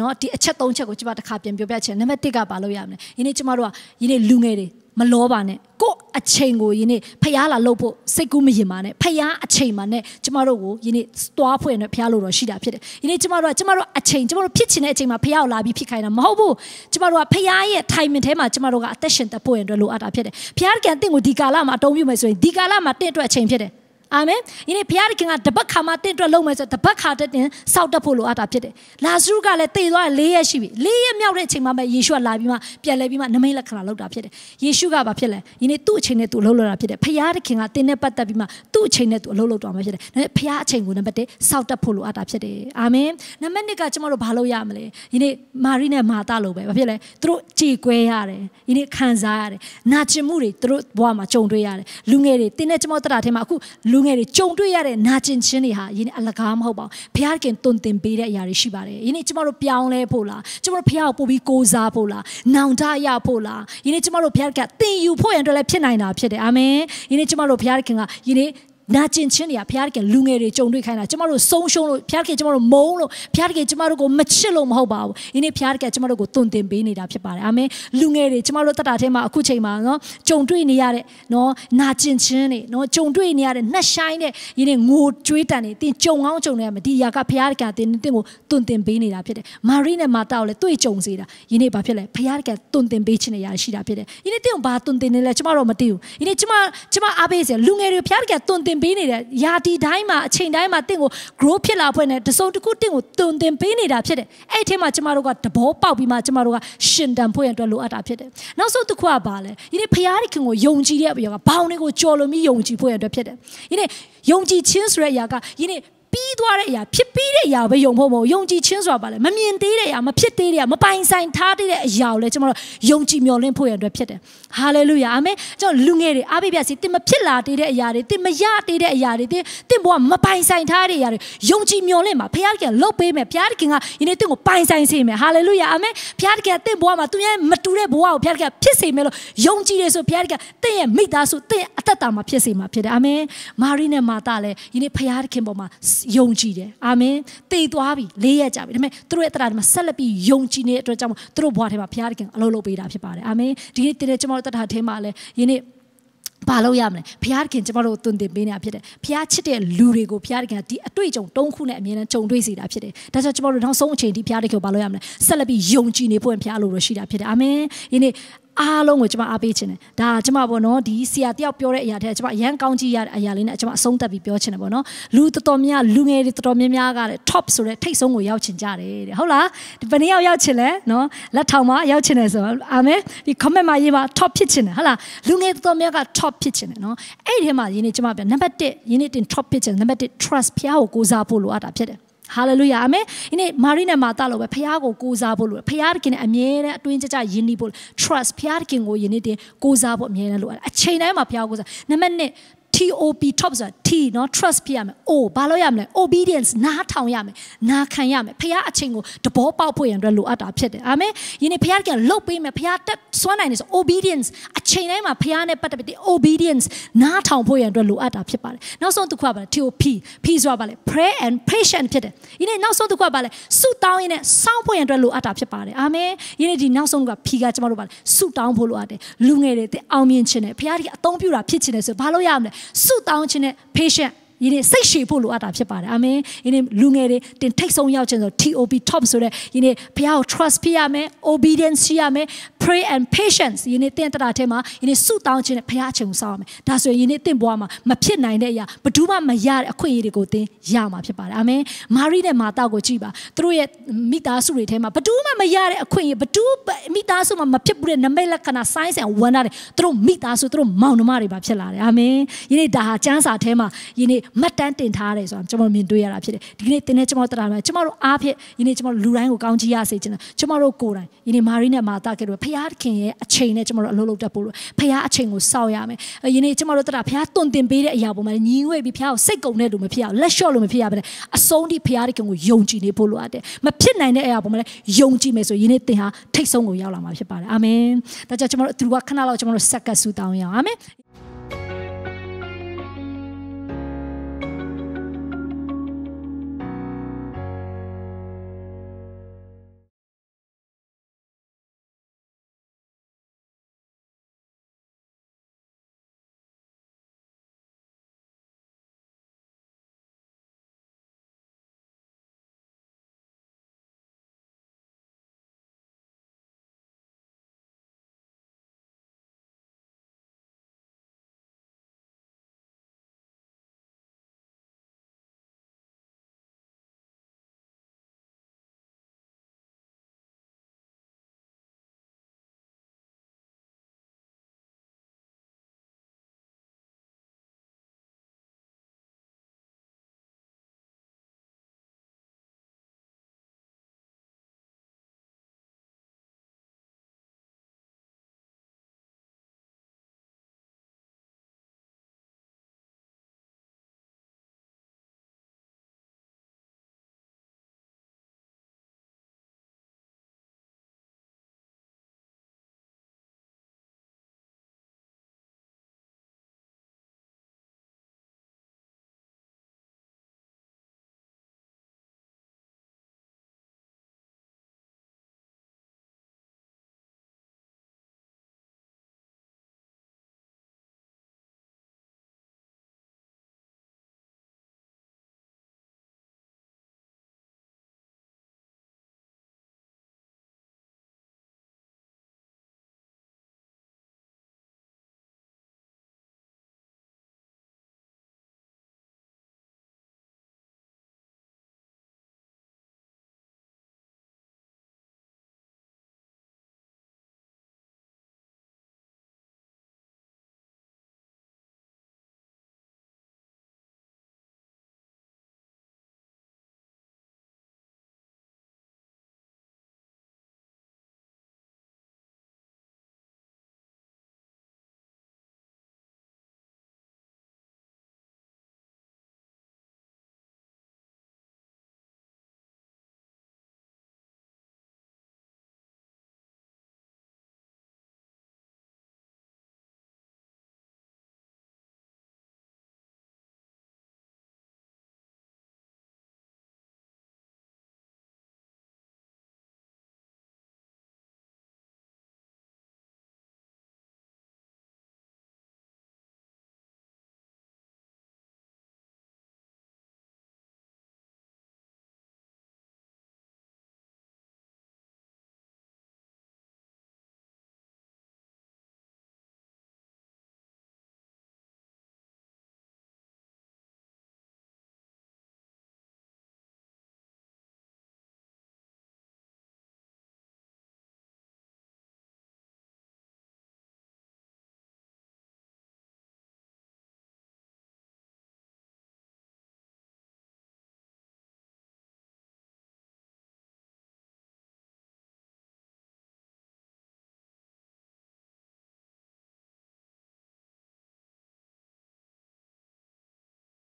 A: နော်ဒီအချက်၃ချက်ကိုကျမတစ်ခါပြန်ပြောပြချင်နံပါတ်၁ကဘာလုပ်ရမလဲယနေ့ကျမတို့ကယနေ့လူငယ်တွေမလောပါနဲ့ကို့အချိန်ကိုယနေ့ဖျားလာလို့ဖို့စိတ်ကူးမရင်ပါနဲ့ဖျားအချိန်မှာနဲ့ကျမတို့ကိုယနေ့သွားဖွင့်နဲ့ဖျားလို့တော့ရှိတာဖြစ်တယ်ယနေ့ကျမတို့ကကျမတို့အချိန်ကျမတို့ဖြစ်ချင်တဲ့အချိန်မှာဖျားကိုလာပြီးဖြစ်ခိုင်းတာမဟုတ်ဘူးကျမတို့ကဖျားရဲ့ timing ထဲမှာကျမတို့ကအသက်ရှင်တဖို့ရန်အတွက်လိုအပ်တာဖြစ်တယ်ဖျားကံတင့်ကိုဒီကာလမှာအတုံးပြမယ်ဆိုရင်ဒီကာလမှာတင့်အတွက်အချိန်ဖြစ်တယ်အာမင်ယနေ့ဘုရားသခင်ကတပတ်ခါမှတင့်အတွက်လုပ်မယ်ဆိုတပတ်ခါတည်းစောက်တတ်ဖို့လိုအပ်တာဖြစ်တယ်လာဇရုကလည်းတည်သွား၄ရက်ရှိပြီ၄ရက်မြောက်တဲ့အချိန်မှာပဲယေရှုကလာပြီးမှပြန်လဲပြီးမှနမိတ်လက္ခဏာလုပ်တာဖြစ်တယ်ယေရှုကဘာဖြစ်လဲယနေ့သူ့အချိန်နဲ့သူလှုပ်လှုပ်တာဖြစ်တယ်ဘုရားသခင်ကတင်းနဲ့ပတ်သက်ပြီးမှသူ့အချိန်နဲ့သူအလုပ်လုပ်တော်မှာဖြစ်တယ်ဒါနဲ့ဘုရားအချိန်ကိုနံပါတ်၁စောက်တတ်ဖို့လိုအပ်တာဖြစ်တယ်အာမင်နံပါတ်၂ကကျွန်တော်တို့ဘာလုပ်ရမလဲယနေ့မာရီနဲ့မာသလိုပဲဘာဖြစ်လဲသူတို့ကြေကွဲရတယ်ယနေ့ခံစားရတယ်နာကျင်မှုတွေသူတို့ဘဝမှာကြုံတွေ့ရတယ်လူငယ်တွေတင်းနဲ့ကျွန်တော်တတာထဲမှာအခုလူငယ်တွေကြုံတွေ့ရတဲ့နာကျင်ခြင်းတွေဟာယင်းအလကားမဟုတ်ပါဘူးဘုရားခင်တုန်တင်ပေးတဲ့အရာတွေရှိပါတယ်ယင်းကျမတို့ပြောင်းလဲဖို့လားကျမတို့ဘုရားကိုပို့ပြီးကိုးစားဖို့လားနောင်တရဖို့လားယင်းကျမတို့ဘုရားကသင်ယူဖို့ရန်အတွက်လည်းဖြစ်နိုင်တာဖြစ်တယ်အာမင်ယင်းကျမတို့ဘုရားခင်ကယင်းနာကျင်ခြင်းတွေကဘုရားခင်လူငယ်တွေကြုံတွေ့ခိုင်းတာကျမတို့ဆုံးရှုံးလို့ဘုရားခင်ကျမတို့မုန်းလို့ဘုရားခင်ကျမတို့ကိုမချစ်လို့မဟုတ်ပါဘူးဒီနေ့ဘုရားခင်ကျမတို့ကိုတုန်တင်ပေးနေတာဖြစ်ပါတယ်အာမင်လူငယ်တွေကျမတို့တတ်တာထဲမှာအခုချိန်မှာနော်ကြုံတွေ့နေရတဲ့နော်နာကျင်ခြင်းတွေနော်ကြုံတွေ့နေရတဲ့နှက်ဆိုင်တဲ့ဒီနေ့ငိုကြွေးတန်တွေတင်ကြုံအောင်ကြုံနေရမဒီရာကဘုရားခင်တင်တင်ကိုတုန်တင်ပေးနေတာဖြစ်တယ်မာရိနဲ့မာတာကိုလည်းတွေ့ကြုံစေတာဒီနေ့ဘာဖြစ်လဲဘုရားခင်တုန်တင်ပေးခြင်းတွေရရှိတာဖြစ်တယ်ဒီနေ့တင်ကိုဘာတုန်တင်နေလဲကျမတို့မသိဘူးဒီနေ့ကျမကျမအားပေးစရာလူငယ်တွေဘုရားခင်တုန်တင်တင်ပေးနေတဲ့ယာတီတိုင်းမှာအချိန်တိုင်းမှာတင့်ကို grow ဖြစ်လာဖွယ်နဲ့တစုံတစ်ခုတင့်ကိုတုံတင်ပေးနေတာဖြစ်တယ်။အဲ့ဒီထဲမှာကျမတို့ကတဘောပေါက်ပြီးမှကျမတို့ကရှင်တန်ဖွယ်အတွက်လိုအပ်တာဖြစ်တယ်။နောက်ဆုံးတစ်ခုကဘာလဲ။ဒီနေ့ဖရာသခင်ကိုယုံကြည်တဲ့အပြောကဘောင်တွေကိုကြော်လွန်ပြီးယုံကြည်ဖွယ်အတွက်ဖြစ်တယ်။ဒီနေ့ယုံကြည်ခြင်းဆိုတဲ့အရာကဒီနေ့逼多了呀，撇逼了呀，被用破么？用之清爽不嘞？么面对了呀，么撇对了呀，么拜山塌对了，要嘞这么用之妙能破人来撇的。哈利路亚！阿妹，这龙爷的阿贝表示：，对么撇来的呀的，对么压的呀的，对对，无啊么拜山塌的呀的，用之妙呢嘛？撇起老背么？撇起啊！因为对我拜山时么？哈利路亚！阿妹，撇起啊！对无啊嘛？对呀，马土的无啊，撇起啊！撇谁么？咯？用之耶稣撇起啊！对呀，没达数，对呀，特打嘛撇谁嘛撇的？阿妹，马瑞呢马达嘞？因为撇起无嘛。ယုံကြည်တယ်အာမင်တည်သွားပြီလေးရက်ကြာပြီဒါပေမဲ့သူတို့ရဲ့အတ္တတွေမှာဆက်လက်ပြီးယုံကြည်နေတဲ့အတွက်ကြောင့်သူတို့ဘဝထဲမှာဘုရားသခင်အလုပ်လုပ်ပေးတာဖြစ်ပါတယ်အာမင်ဒီနေ့တင်တဲ့ကျွန်တော်တို့တတ်တာထဲမှာလည်းယနေ့ဘာလို့ရမလဲဘုရားခင်ကျွန်တော်တို့တုန်တင်ပေးနေတာဖြစ်တယ်ဘုရားချစ်တဲ့လူတွေကိုဘုရားခင်ဒီအတွေ့အကြုံတုံးခုနဲ့အမြဲတမ်းကြုံတွေ့စေတာဖြစ်တယ်ဒါကြောင့်ကျွန်တော်တို့နောက်ဆုံးအချိန်ဒီဘုရားခင်ကိုဘာလို့ရမလဲဆက်လက်ပြီးယုံကြည်နေဖို့ဘုရားလိုလို့ရှိတာဖြစ်တယ်အာမင်ယနေ့အားလုံးကိုကျမအားပေးခြင်းတယ်ဒါကျမပေါ့နော်ဒီဆရာတယောက်ပြောတဲ့အရာတည်းကျမအရန်ကောင်းကြီးရတဲ့အရာလေးနဲ့ကျမအဆုံးသတ်ပြီးပြောခြင်းတယ်ပေါ့နော်လူတော်တော်များလူငယ်တွေတော်တော်များများကလည်း top ဆိုတဲ့ထိတ်ဆုံးကိုရောက်ချင်ကြတယ်တဲ့ဟုတ်လားဒီဘယ်နှစ်ယောက်ရောက်ချင်လဲနော်လက်ထောင်မှာရောက်ချင်တယ်ဆိုတော့အာမင်ဒီ comment မှာရေးပါ top ဖြစ်ချင်တယ်ဟုတ်လားလူငယ်တော်တော်များက top ဖြစ်ချင်တယ်နော်အဲ့ဒီထဲမှာယင်းနေ့ကျမပြောနံပါတ်1ယင်းနေ့တင် top ဖြစ်ချင်နံပါတ်1 trust ဖျားကိုကိုးစားဖို့လိုအပ်တာဖြစ်တယ်ဟာလေလုယာအာမင်ဒီနေ့မာရိနဲ့မာသလိုပဲဖခင်ကိုကိုးစားဖို့လိုတယ်ဖခင်တခင်နဲ့အမြဲတမ်းအတွင်းကြကြယဉ်နေဖို့ trust ဖခင်တခင်ကိုယဉ်နေတဲ့ကိုးစားဖို့အမြဲတမ်းလိုတယ်အချိန်တိုင်းမှာဖခင်ကိုးစားနံပါတ်1 TOP top ဆိုတာ T เนาะ trust ဖြစ်ရမယ် O ဘာလို့ရမလဲ obedience နားထောင်ရမယ်နားခံရမယ်ဖခင်အချိန်ကိုတဘောပေါက်ဖို့ရန်အတွက်လိုအပ်တာဖြစ်တယ်အာမင်ယနေ့ဖခင်ကလှုပ်ပေးမယ်ဖခင်တက်စွမ်းနိုင်တယ်ဆို obedience အချိန်တိုင်းမှာဖခင်နဲ့ပတ်သက်ပြီး obedience နားထောင်ဖို့ရန်အတွက်လိုအပ်တာဖြစ်ပါတယ်နောက်ဆုံးတစ်ခုကပါလဲ TOP P ဆိုတာပါလဲ pray and patient ဖြစ်တယ်ယနေ့နောက်ဆုံးတစ်ခုကပါလဲဆုတောင်းရင်းနဲ့စောင့်ဖို့ရန်အတွက်လိုအပ်တာဖြစ်ပါတယ်အာမင်ယနေ့ဒီနောက်ဆုံးက P ကကျွန်တော်တို့ပါလဲဆုတောင်းဖို့လိုအပ်တယ်လူငယ်တွေအောင်မြင်ခြင်းနဲ့ဖခင်ကအသုံးပြုတာဖြစ်ခြင်းနဲ့ဆိုဘာလို့ရမလဲဆုတောင်းခြင်းနဲ့ patient ဒီနေ့စိတ်ရှည်ဖို့လိုအပ်တာဖြစ်ပါတယ်အာမင်ဒီနေ့လူငယ်တွေတင်ထိတ်ဆုံးရောက်ခြင်းဆို TOP top ဆိုတဲ့ဒီနေ့ဘုရားကို trust ဖြစ်ရမယ် obedience ရှိရမယ် pray and patience ယနေ့တင့်တတာထဲမှာယနေ့ဆုတောင်းခြင်းနဲ့ဘုရားအချိန်ကိုစောင့်ရမယ်ဒါဆိုရင်ယနေ့တင့်ဘဝမှာမဖြစ်နိုင်တဲ့အရာဘယ်သူမှမရတဲ့အခွင့်အရေးတွေကိုသင်ရမှာဖြစ်ပါတယ်အာမင်မာရိနဲ့မာတာကိုကြည်ပါသူတို့ရဲ့မိသားစုတွေထဲမှာဘယ်သူမှမရတဲ့အခွင့်အရေးဘယ်သူမိသားစုမှာမဖြစ်ဘူးတဲ့နမိတ်လက္ခဏာ signs and wonder တွေသူတို့မိသားစုသူတို့မောင်နှမတွေပါဖြစ်လာတယ်အာမင်ယနေ့ဒါဟာစံစာထဲမှာယနေ့မှတ်တမ်းတင်ထားတယ်ဆိုတာကျွန်တော်မြင်တွေ့ရတာဖြစ်တယ်ဒီကနေ့သင်နဲ့ကျွန်တော်တတာမှာကျွန်တော်တို့အားဖြင့်ယနေ့ကျွန်တော်လူတိုင်းကိုကောင်းချီးရစေချင်တယ်ကျွန်တော်တို့ကိုယ်တိုင်ယနေ့မာရိနဲ့မာတာကတို့ဖရားသခင်ရဲ့အချိန်နဲ့ကျွန်တော်တို့အလုပ်လုပ်တတ်ဖို့လို့ဖရားအချိန်ကိုစောင့်ရမယ်ယနေ့ကျွန်တော်တို့တတာဖရားတွင်တင်ပေးတဲ့အရာပေါ်မှာညီငွေပြီးဖရားကိုစိတ်ကုံတဲ့လူမဖြစ်အောင်လက်လျှော့လို့မဖြစ်ရဘဲအဆုံးထိဖရားသခင်ကိုယုံကြည်နေဖို့လိုအပ်တယ်မဖြစ်နိုင်တဲ့အရာပေါ်မှာလည်းယုံကြည်မယ်ဆိုယနေ့သင်ဟာထိတ်ဆုံးကိုရောက်လာမှာဖြစ်ပါတယ်အာမင်ဒါကြောင့်ကျွန်တော်တို့သူကခဏလောက်ကျွန်တော်တို့ဆက်ကပ်ဆူတောင်းရအောင်အာမင်